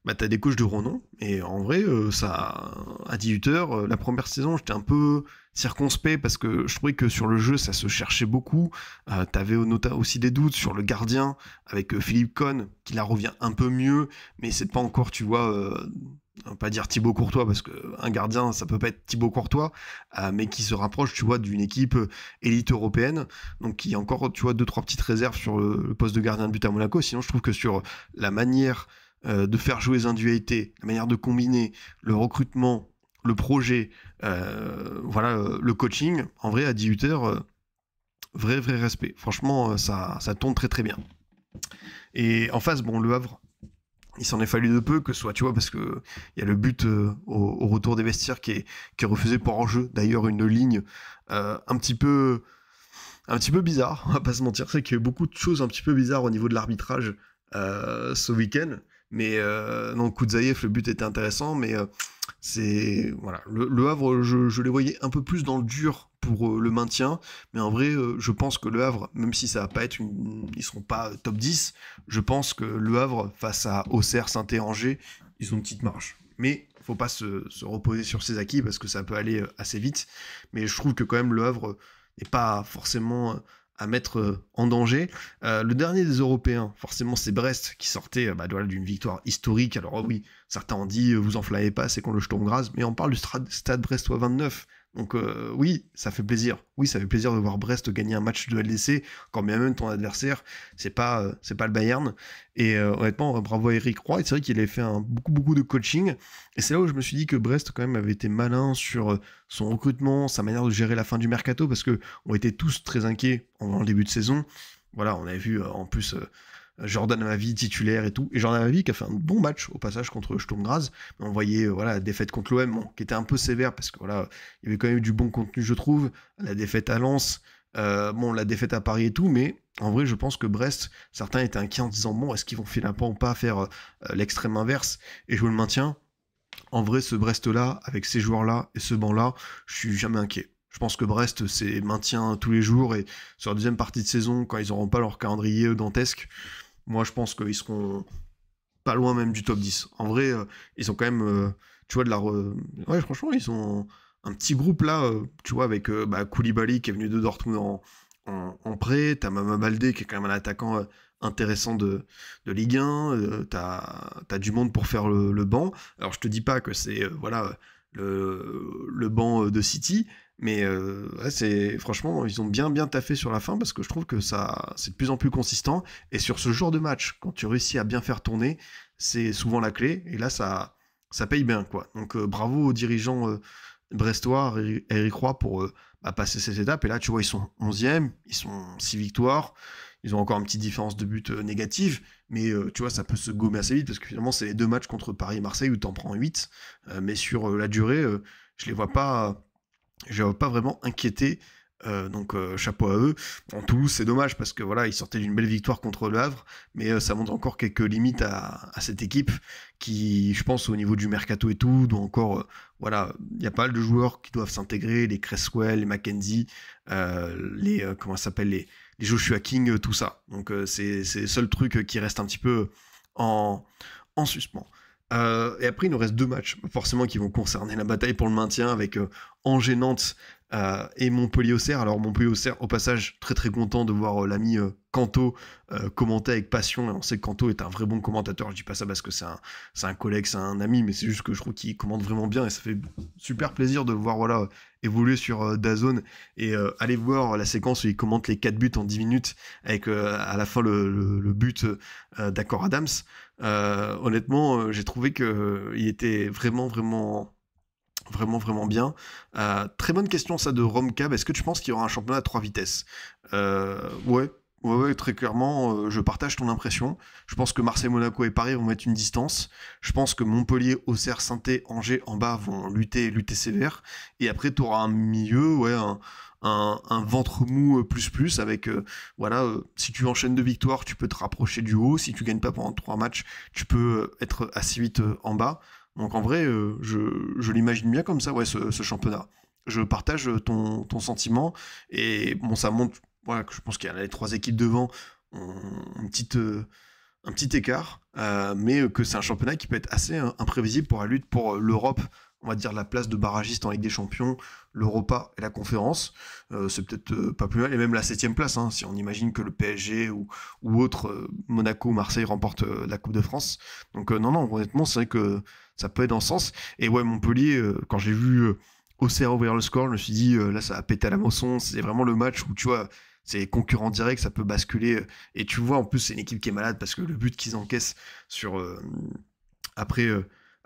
bah, t'as des couches de renom. Et en vrai, euh, ça, à 18h, euh, la première saison, j'étais un peu circonspect parce que je trouvais que sur le jeu, ça se cherchait beaucoup. Euh, T'avais aussi des doutes sur le gardien avec euh, Philippe Cohn, qui la revient un peu mieux, mais c'est pas encore, tu vois, on va pas dire Thibaut Courtois parce qu'un gardien ça peut pas être Thibaut Courtois mais qui se rapproche tu vois d'une équipe élite européenne donc y a encore tu vois deux trois petites réserves sur le, poste de gardien de but à Monaco sinon je trouve que sur la manière euh, de faire jouer un la manière de combiner le recrutement, le projet, euh, voilà, euh, le coaching, en vrai, à 18 h vrai, vrai respect. Franchement, ça, ça tourne très, très bien. Et en face, bon, Le Havre, il s'en est fallu de peu que ce soit, tu vois, parce que il y a le but au, retour des vestiaires qui est, refusé pour enjeu. D'ailleurs, une ligne un petit peu un petit peu bizarre, on va pas se mentir, c'est qu'il y a eu beaucoup de choses un petit peu bizarres au niveau de l'arbitrage ce week-end. Mais euh, non, Kouzaïev, le but était intéressant, mais euh, c'est voilà, le, Havre, je, les voyais un peu plus dans le dur pour euh, le maintien, mais en vrai, je pense que le Havre, même si ça va pas être, une, ils seront pas top 10, je pense que le Havre face à Auxerre, saint et ils ont une petite marge. Mais faut pas se, se reposer sur ses acquis parce que ça peut aller assez vite. Mais je trouve que quand même le Havre n'est pas forcément à mettre euh, en danger. Euh, le dernier des Européens, forcément, c'est Brest qui sortait euh, bah, d'une victoire historique. Alors oh oui, certains ont dit vous enflammez pas, c'est qu'on le jeton grasse. » mais on parle du stade brestois 29, donc euh, oui, ça fait plaisir. Oui, ça fait plaisir de voir Brest gagner un match de LDC, quand bien même ton adversaire, c'est pas euh, c'est pas le Bayern. Et euh, honnêtement, bravo à Eric Roy. C'est vrai qu'il avait fait beaucoup beaucoup de coaching. Et c'est là où je me suis dit que Brest quand même avait été malin sur son recrutement, sa manière de gérer la fin du mercato, parce que on était tous très inquiets en, en début de saison. Voilà, on avait vu en plus euh, Jordan vie, titulaire et tout. Et Jordan vie qui a fait un bon match au passage contre Sturm On voyait euh, voilà, la défaite contre l'OM, qui était un peu sévère parce que voilà, il y avait quand même eu du bon contenu, je trouve. La défaite à Lens, euh, bon, la défaite à Paris et tout, mais en vrai, je pense que Brest, certains étaient inquiets en disant bon, est-ce qu'ils vont finalement pas faire l'extrême inverse et jouer le maintiens. En vrai, ce Brest-là, avec ces joueurs-là et ce banc-là, je suis jamais inquiet. Je pense que Brest, c'est maintien tous les jours et sur la deuxième partie de saison, quand ils n'auront pas leur calendrier dantesque, moi je pense qu'ils seront pas loin même du top 10. En vrai, euh, ils ont quand même, euh, tu vois, de la... Ouais, franchement, ils sont un petit groupe là, euh, tu vois, avec bah, Koulibaly qui est venu de Dortmund en, en, prêt, t'as Mama Baldé qui est quand même un attaquant intéressant de, Ligue 1, t'as as du monde pour faire le, banc. Alors je te dis pas que c'est, voilà, le, le banc de City, mais euh, c'est franchement, ils ont bien bien taffé sur la fin parce que je trouve que ça c'est de plus en plus consistant. Et sur ce genre de match, quand tu réussis à bien faire tourner, c'est souvent la clé. Et là, ça ça paye bien quoi. Donc euh, bravo aux dirigeants euh, Brestois brestois, Eric Roy pour bah, passer cette étape. Et là, tu vois, ils sont 11e, ils sont 6 victoires. Ils ont encore une petite différence de but négative, mais tu vois, ça peut se gommer assez vite parce que finalement, c'est les deux matchs contre Paris et Marseille où tu en prends 8. mais sur la durée, je les vois pas je ne pas vraiment inquiété. Euh, donc euh, chapeau à eux. En tout c'est dommage parce que voilà, ils sortaient d'une belle victoire contre le Havre, mais euh, ça montre encore quelques limites à, cette équipe qui, je pense, au niveau du mercato et tout, encore voilà, il y a pas mal de joueurs qui doivent s'intégrer, les Cresswell, les Mackenzie, les comment s'appelle les, Joshua King, tout ça. Donc c'est le seul truc qui reste un petit peu en suspens. Euh, et après, il nous reste deux matchs, forcément, qui vont concerner la bataille pour le maintien avec euh, Angers Nantes euh, et Montpellier Auxerre. Alors, Montpellier Auxerre, au passage, très très content de voir l'ami Kanto commenter avec passion. on sait que Kanto est un vrai bon commentateur. Je dis pas ça parce que c'est un, collègue, c'est un ami, mais c'est juste que je trouve qu'il commente vraiment bien et ça fait super plaisir de voir évoluer sur Dazone. Et aller voir la séquence où il commente les 4 buts en 10 minutes avec à la fin le but d'accord Adams. Euh, honnêtement, euh, j'ai trouvé qu'il euh, était vraiment, vraiment vraiment vraiment bien. très bonne question ça de Romcab. Est-ce que tu penses qu'il y aura un championnat à trois vitesses ouais, ouais, ouais, très clairement, je partage ton impression. Je pense que Marseille, Monaco et Paris vont mettre une distance. Je pense que Montpellier, Auxerre, Saint-Angers en bas vont lutter, lutter sévère. Et après, tu auras un milieu, ouais, un, un, ventre mou euh, plus plus avec euh, voilà euh, si tu enchaînes de victoires tu peux te rapprocher du haut si tu gagnes pas pendant trois matchs tu peux être assez vite en bas donc en vrai je, l'imagine bien comme ça ouais ce, championnat je partage ton, sentiment et bon ça montre voilà je pense qu'il y a les trois équipes devant une petite un petit écart, mais que c'est un championnat qui peut être assez hein, imprévisible pour la lutte pour l'Europe on va dire, la place de barragiste en Ligue des Champions, l'Europa et la Conférence. Euh, c'est peut-être euh, pas plus mal, et même la septième place, hein, si on imagine que le PSG ou, ou autre, euh, Monaco ou Marseille remportent la Coupe de France. Donc non, non, honnêtement, c'est vrai que ça peut être dans le sens. Et ouais, Montpellier, quand j'ai vu Auxerre ouvrir le score, je me suis dit, là, ça a pété à la moisson, c'est vraiment le match où, tu vois, c'est concurrent direct, ça peut basculer. Et tu vois, en plus, c'est une équipe qui est malade parce que le but qu'ils encaissent sur... après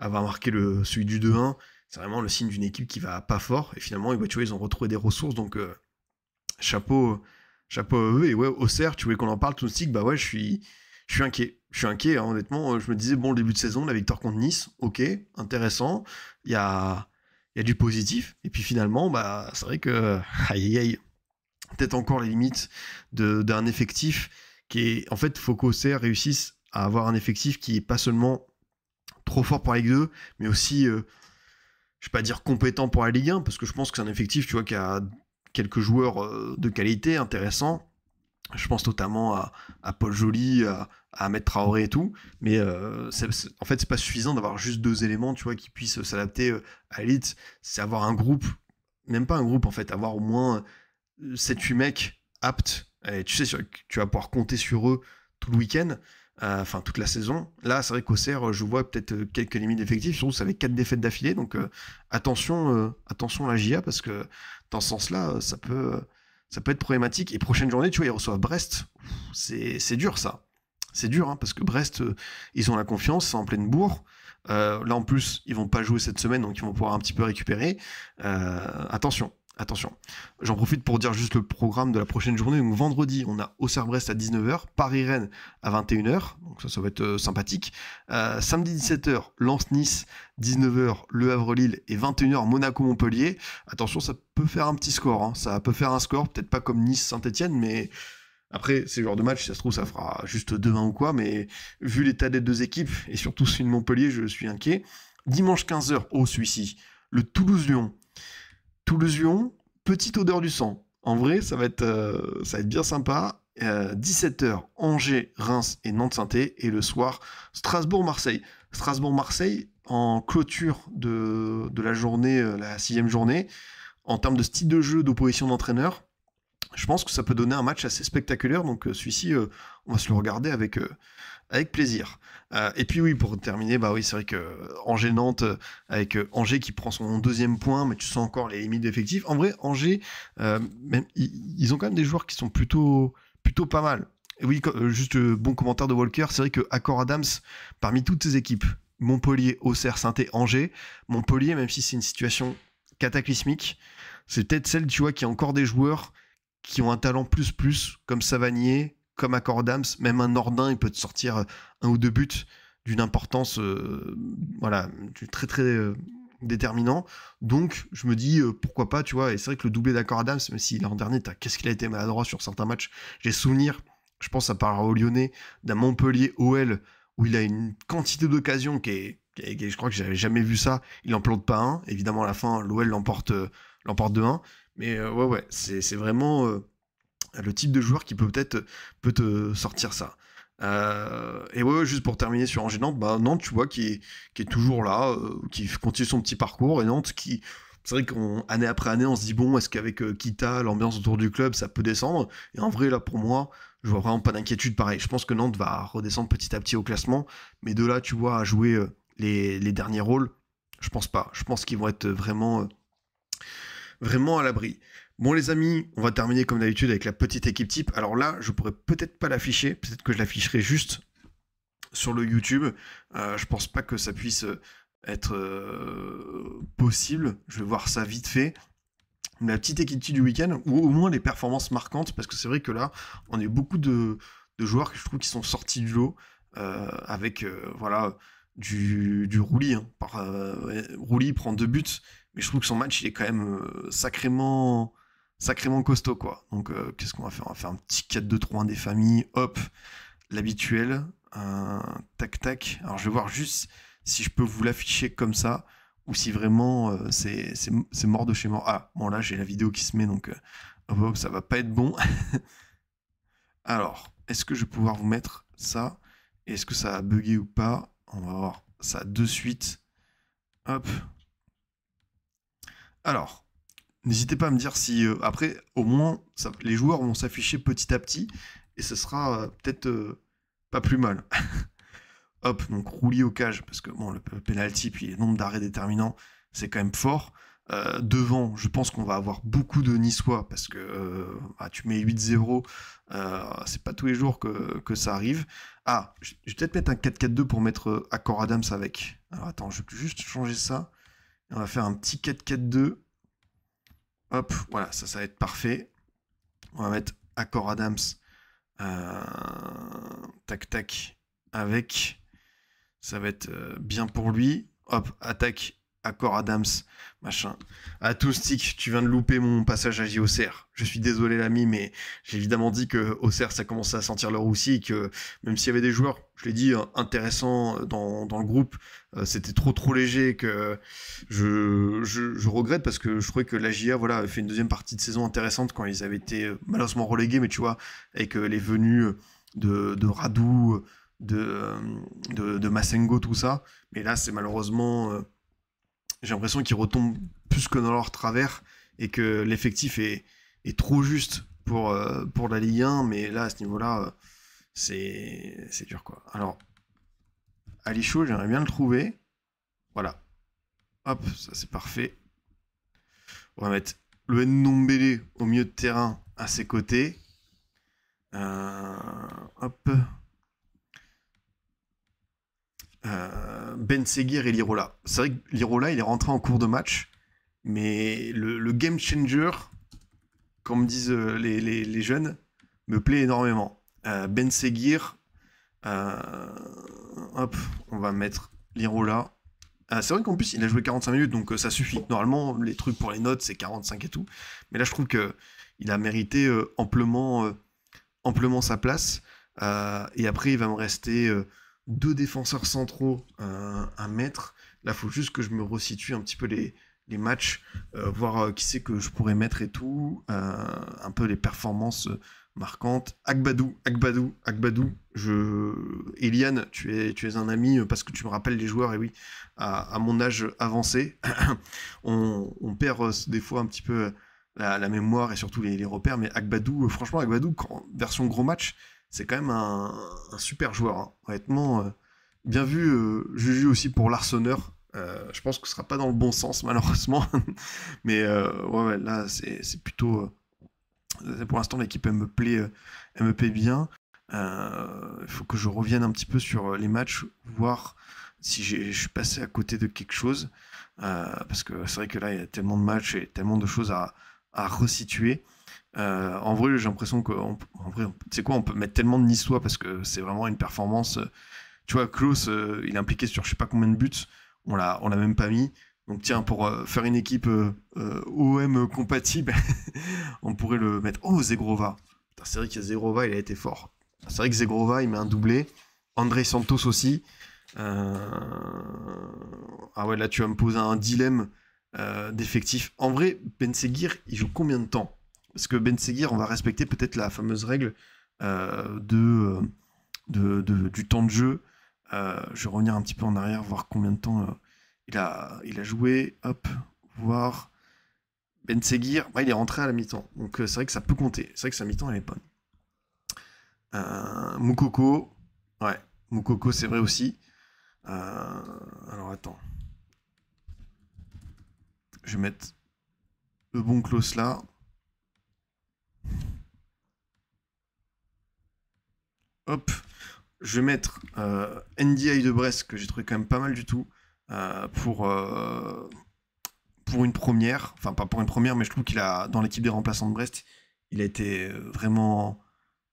avoir marqué le, celui du 2-1, c'est vraiment le signe d'une équipe qui va pas fort. Et finalement, bah, ils ont retrouvé des ressources. Donc, euh, chapeau, chapeau à eux. Et ouais, au Auxerre, tu voulais qu'on en parle, tout stick, bah ouais, je suis, je suis inquiet. Je suis inquiet, hein, honnêtement. Euh, je me disais, bon, le début de saison, la victoire contre Nice, ok, intéressant. Il y a, du positif. Et puis finalement, bah, c'est vrai que, aïe aïe aïe, peut-être encore les limites d'un effectif qui est, en fait, il faut qu'Auxerre réussisse à avoir un effectif qui est pas seulement trop fort pour la Ligue 2, mais aussi, je euh, je vais pas dire compétent pour la Ligue 1, parce que je pense que c'est un effectif, tu vois, qui a quelques joueurs euh, de qualité, intéressants. Je pense notamment à, Paul Joly, à, Ahmed Traoré et tout, mais euh, en fait, c'est pas suffisant d'avoir juste deux éléments, tu vois, qui puissent s'adapter à l'élite. C'est avoir un groupe, même pas un groupe en fait, avoir au moins 7-8 mecs aptes. Et tu sais, tu vas pouvoir compter sur eux tout le week-end. Euh, enfin toute la saison. Là, c'est vrai euh, je vois peut-être euh, quelques limites d'effectifs, surtout avec quatre défaites d'affilée. Donc attention, attention à la GIA parce que dans ce sens-là, ça peut, ça peut être problématique. Et prochaine journée, tu vois, ils reçoivent Brest. C'est dur ça. C'est dur hein, parce que Brest, ils ont la confiance, c'est en pleine bourre. là en plus, ils vont pas jouer cette semaine, donc ils vont pouvoir un petit peu récupérer. attention, Attention, j'en profite pour dire juste le programme de la prochaine journée. Donc vendredi, on a Auxerre-Brest à 19h, Paris-Rennes à 21h, donc ça, ça va être euh, sympathique. Euh, samedi 17h, Lens-Nice, 19h, Le Havre-Lille et 21h, Monaco-Montpellier. Attention, ça peut faire un petit score, hein. ça peut faire un score, peut-être pas comme Nice-Saint-Etienne, mais après, ces genre de match, si ça se trouve, ça fera juste demain ou quoi, mais vu l'état des deux équipes, et surtout celui de Montpellier, je suis inquiet. Dimanche 15h, au oh, celui le Toulouse-Lyon toulouse petite odeur du sang. En vrai, ça va être, euh, ça va être bien sympa. 17h, euh, Angers, Reims et nantes saint Et le soir, Strasbourg-Marseille. Strasbourg-Marseille en clôture de, la journée, euh, la sixième journée. En termes de style de jeu, d'opposition d'entraîneur, je pense que ça peut donner un match assez spectaculaire. Donc celui-ci, on va se le regarder avec, avec plaisir. Euh, et puis oui, pour terminer, bah oui, c'est vrai que nantes euh, avec euh, Angers qui prend son deuxième point, mais tu sens encore les limites d'effectifs. En vrai, Angers, ils ont quand même des joueurs qui sont plutôt, plutôt pas mal. Et oui, juste bon commentaire de Walker, c'est vrai que Accor Adams, parmi toutes ses équipes, Montpellier, Auxerre, saint Angers, Montpellier, même si c'est une situation cataclysmique, c'est peut-être celle, tu vois, qui a encore des joueurs qui ont un talent plus plus, comme Savanier, comme à Adams, même un Nordin, il peut te sortir euh, un ou deux buts d'une importance euh, voilà, très très euh, déterminant. Donc je me dis pourquoi pas, tu vois. Et c'est vrai que le doublé d'accord Adams, même si l'an dernier, qu'est-ce qu'il a été maladroit sur certains matchs. J'ai souvenir, je pense à part au Lyonnais, d'un Montpellier OL où il a une quantité d'occasions qui je crois que j'avais jamais vu ça. Il n'en plante pas un. Évidemment, à la fin, l'OL l'emporte l'emporte de 1 Mais ouais, ouais, c'est vraiment le type de joueur qui peut peut-être peut te sortir ça. Euh, et ouais, juste pour terminer sur Angers Nantes, bah Nantes, tu vois, qui est, toujours là, euh, qui continue son petit parcours, et Nantes qui. C'est vrai qu'année après année, on se dit, bon, est-ce qu'avec euh, Kita, l'ambiance autour du club, ça peut descendre Et en vrai, là, pour moi, je vois vraiment pas d'inquiétude. Pareil, je pense que Nantes va redescendre petit à petit au classement, mais de là, tu vois, à jouer les, derniers rôles, je pense pas. Je pense qu'ils vont être vraiment, vraiment à l'abri. Bon les amis, on va terminer comme d'habitude avec la petite équipe type. Alors là, je pourrais peut-être pas l'afficher, peut-être que je l'afficherai juste sur le YouTube. Je euh, je pense pas que ça puisse euh, être euh, possible. Je vais voir ça vite fait. La petite équipe type du week-end, ou au moins les performances marquantes, parce que c'est vrai que là, on a eu beaucoup de, joueurs que je trouve qui sont sortis du lot avec voilà du, Roulis. Hein. Roulis prend deux buts, mais je trouve que son match il est quand même sacrément sacrément costaud, quoi. Donc, euh, qu'est-ce qu'on va faire On va faire un petit 4 2 3 des familles, hop, l'habituel, tac-tac. Alors, je vais voir juste si je peux vous l'afficher comme ça, ou si vraiment euh, c'est, mort de chez mort. Ah, bon, là, j'ai la vidéo qui se met, donc euh, hop, ça va pas être bon. Alors, est-ce que je vais pouvoir vous mettre ça Est-ce que ça a bugué ou pas On va voir ça de suite. Hop. Alors, N'hésitez pas à me dire si euh, après, au moins, les joueurs vont s'afficher petit à petit et ce sera euh, peut-être euh, pas plus mal. Hop, donc roulis au cage parce que bon, le penalty puis le nombre d'arrêts déterminants, c'est quand même fort. devant, je pense qu'on va avoir beaucoup de Niçois parce que bah, tu mets 8-0, c'est pas tous les jours que, que ça arrive. Ah, je vais peut-être mettre un 4-4-2 pour mettre Accor Adams avec. Alors attends, je vais juste changer ça. On va faire un petit 4-4-2. Hop, voilà, ça, ça va être parfait. On va mettre Accord Adams. Euh, tac, tac. Avec. Ça va être euh, bien pour lui. Hop, attaque Accord Adams, machin. stick tu viens de louper mon passage à JOCR. Je suis désolé l'ami, mais j'ai évidemment dit que ça commençait à sentir le roussi, que même s'il y avait des joueurs, je l'ai dit, euh, intéressants euh, dans, le groupe, euh, c'était trop trop léger que je, regrette parce que je trouvais que la JA voilà, avait fait une deuxième partie de saison intéressante quand ils avaient été malheureusement relégués, mais tu vois, avec les venues de, de Radou, de, de, de Massengo, tout ça. Mais là, c'est malheureusement j'ai l'impression qu'ils retombent plus que dans leur travers et que l'effectif est, trop juste pour, euh, la Ligue 1, mais là, à ce niveau-là, euh, c'est, dur, quoi. Alors, Chou, j'aimerais bien le trouver. Voilà. Hop, ça c'est parfait. On va mettre le Ndombele au milieu de terrain à ses côtés. Euh, hop. Euh, ben Seguir et Lirola. C'est vrai que Lirola, il est rentré en cours de match, mais le, game changer, comme disent euh, les, jeunes, me plaît énormément. Euh, ben Seguir, hop, on va mettre Lirola. c'est vrai qu'en plus, il a joué 45 minutes, donc ça suffit. Normalement, les trucs pour les notes, c'est 45 et tout. Mais là, je trouve qu'il a mérité amplement, amplement sa place. et après, il va me rester deux défenseurs centraux, à un maître. Là, faut juste que je me resitue un petit peu les, les matchs, euh, voir euh, qui c'est que je pourrais mettre et tout, euh, un peu les performances marquantes. Agbadou, Agbadou, Agbadou. Je... Eliane, tu es, tu es un ami parce que tu me rappelles les joueurs, et oui, à, mon âge avancé, on, perd des fois un petit peu. La, mémoire et surtout les, les repères. Mais Agbadou, franchement, Agbadou, version gros match, c'est quand même un, super joueur. Hein. Honnêtement, euh, bien vu euh, Juju aussi pour l'arseneur. Euh, je pense que ce sera pas dans le bon sens malheureusement, mais ouais, là c'est plutôt pour l'instant l'équipe elle me plaît, bien. Il faut que je revienne un petit peu sur les matchs, voir si je suis passé à côté de quelque chose, parce que c'est vrai que là il y a tellement de matchs et tellement de choses à resituer. Euh, en vrai, j'ai l'impression qu'on, c'est quoi, on peut mettre tellement de Niçois parce que c'est vraiment une performance. Euh, tu vois, Klaus, euh, il est impliqué sur je sais pas combien de buts. On l'a, on l'a même pas mis. Donc tiens, pour faire une équipe OM compatible, on pourrait le mettre. Oh, Zegrova. c'est vrai qu'il Zegrova, il a été fort. C'est vrai que Zegrova, il met un doublé. André Santos aussi. Ah ouais, là, tu vas me poser un dilemme d'effectif, En vrai, Ben il joue combien de temps parce que Ben on va respecter peut-être la fameuse règle euh, euh, de, du temps de jeu. Euh, je vais revenir un petit peu en arrière, voir combien de temps il, a, il a joué. Hop, voir Ben il est rentré à la mi-temps. Donc c'est vrai que ça peut compter. C'est vrai que sa mi-temps, elle est bonne. Euh, Moukoko. Ouais, Moukoko, c'est vrai aussi. alors attends. Je vais mettre le bon close là. Hop, je vais mettre euh, NDI de Brest que j'ai trouvé quand même pas mal du tout euh, pour, euh, pour une première. Enfin, pas pour une première, mais je trouve qu'il a, dans l'équipe des remplaçants de Brest, il a été vraiment,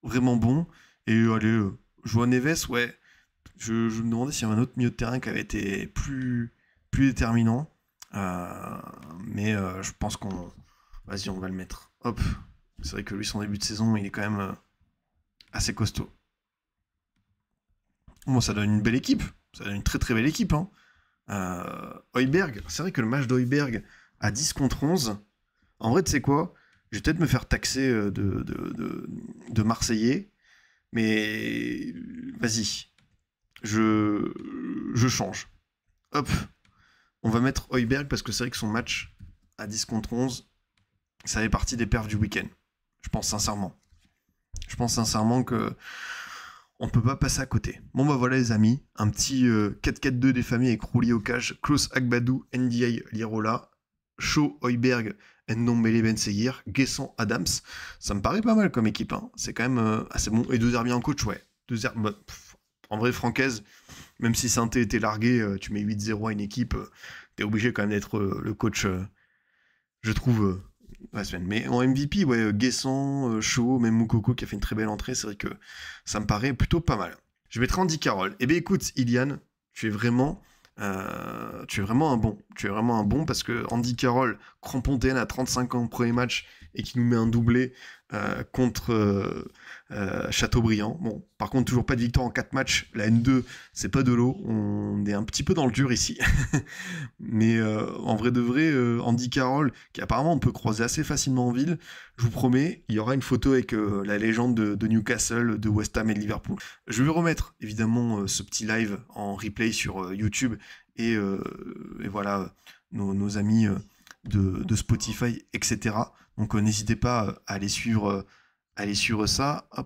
vraiment bon. Et allez, Joan Neves, ouais, je, je, me demandais s'il y avait un autre milieu de terrain qui avait été plus, plus déterminant. mais je pense qu'on. Vas-y, on va le mettre. Hop, c'est vrai que lui, son début de saison, il est quand même euh, assez costaud. Bon, ça donne une belle équipe. Ça donne une très très belle équipe. Hein. Euh, c'est vrai que le match d'Heuberg à 10 contre 11, en vrai, tu sais quoi Je vais peut-être me faire taxer euh, de, Marseillais, mais vas-y. Je, je change. Hop, on va mettre Heuberg parce que c'est vrai que son match à 10 contre 11, ça fait partie des perfs du week-end. Je pense sincèrement. Je pense sincèrement que on peut pas passer à côté. Bon bah voilà les amis, un petit 4-4-2 euh, des familles avec Rouli au cage, Klaus Agbadou, NDI Lirola, Shaw Hoiberg, Ndombele Ben Seyir. Guesson Adams. Ça me paraît pas mal comme équipe, hein. c'est quand même euh, assez bon. Et deux bien en coach, ouais. Bah, en vrai francaise, même si Sainté était largué, euh, tu mets 8-0 à une équipe, t'es obligé quand même d'être le coach, je trouve semaine, mais en MVP, ouais, euh, Guessant, euh, chaud même Moukoko qui a fait une très belle entrée, c'est vrai que ça me paraît plutôt pas mal. Je mettrai Andy Carroll. Eh bien écoute, Iliane, tu es vraiment. Euh, tu es vraiment un bon. Tu es vraiment un bon parce que Andy Carroll, TN à 35 ans au premier match et qui nous met un doublé contre, euh, Chateaubriand, Bon, par contre, toujours pas de victoire en 4 matchs. La N2, c'est pas de l'eau. On est un petit peu dans le dur ici. Mais euh, en vrai de vrai, euh, Andy Carroll, qui apparemment on peut croiser assez facilement en ville, je vous promets, il y aura une photo avec la légende de, Newcastle, de West Ham et de Liverpool. Je vais remettre évidemment ce petit live en replay sur YouTube et, voilà, nos, amis de, de, Spotify, etc. Donc n'hésitez pas à aller suivre Allez sur ça. Hop.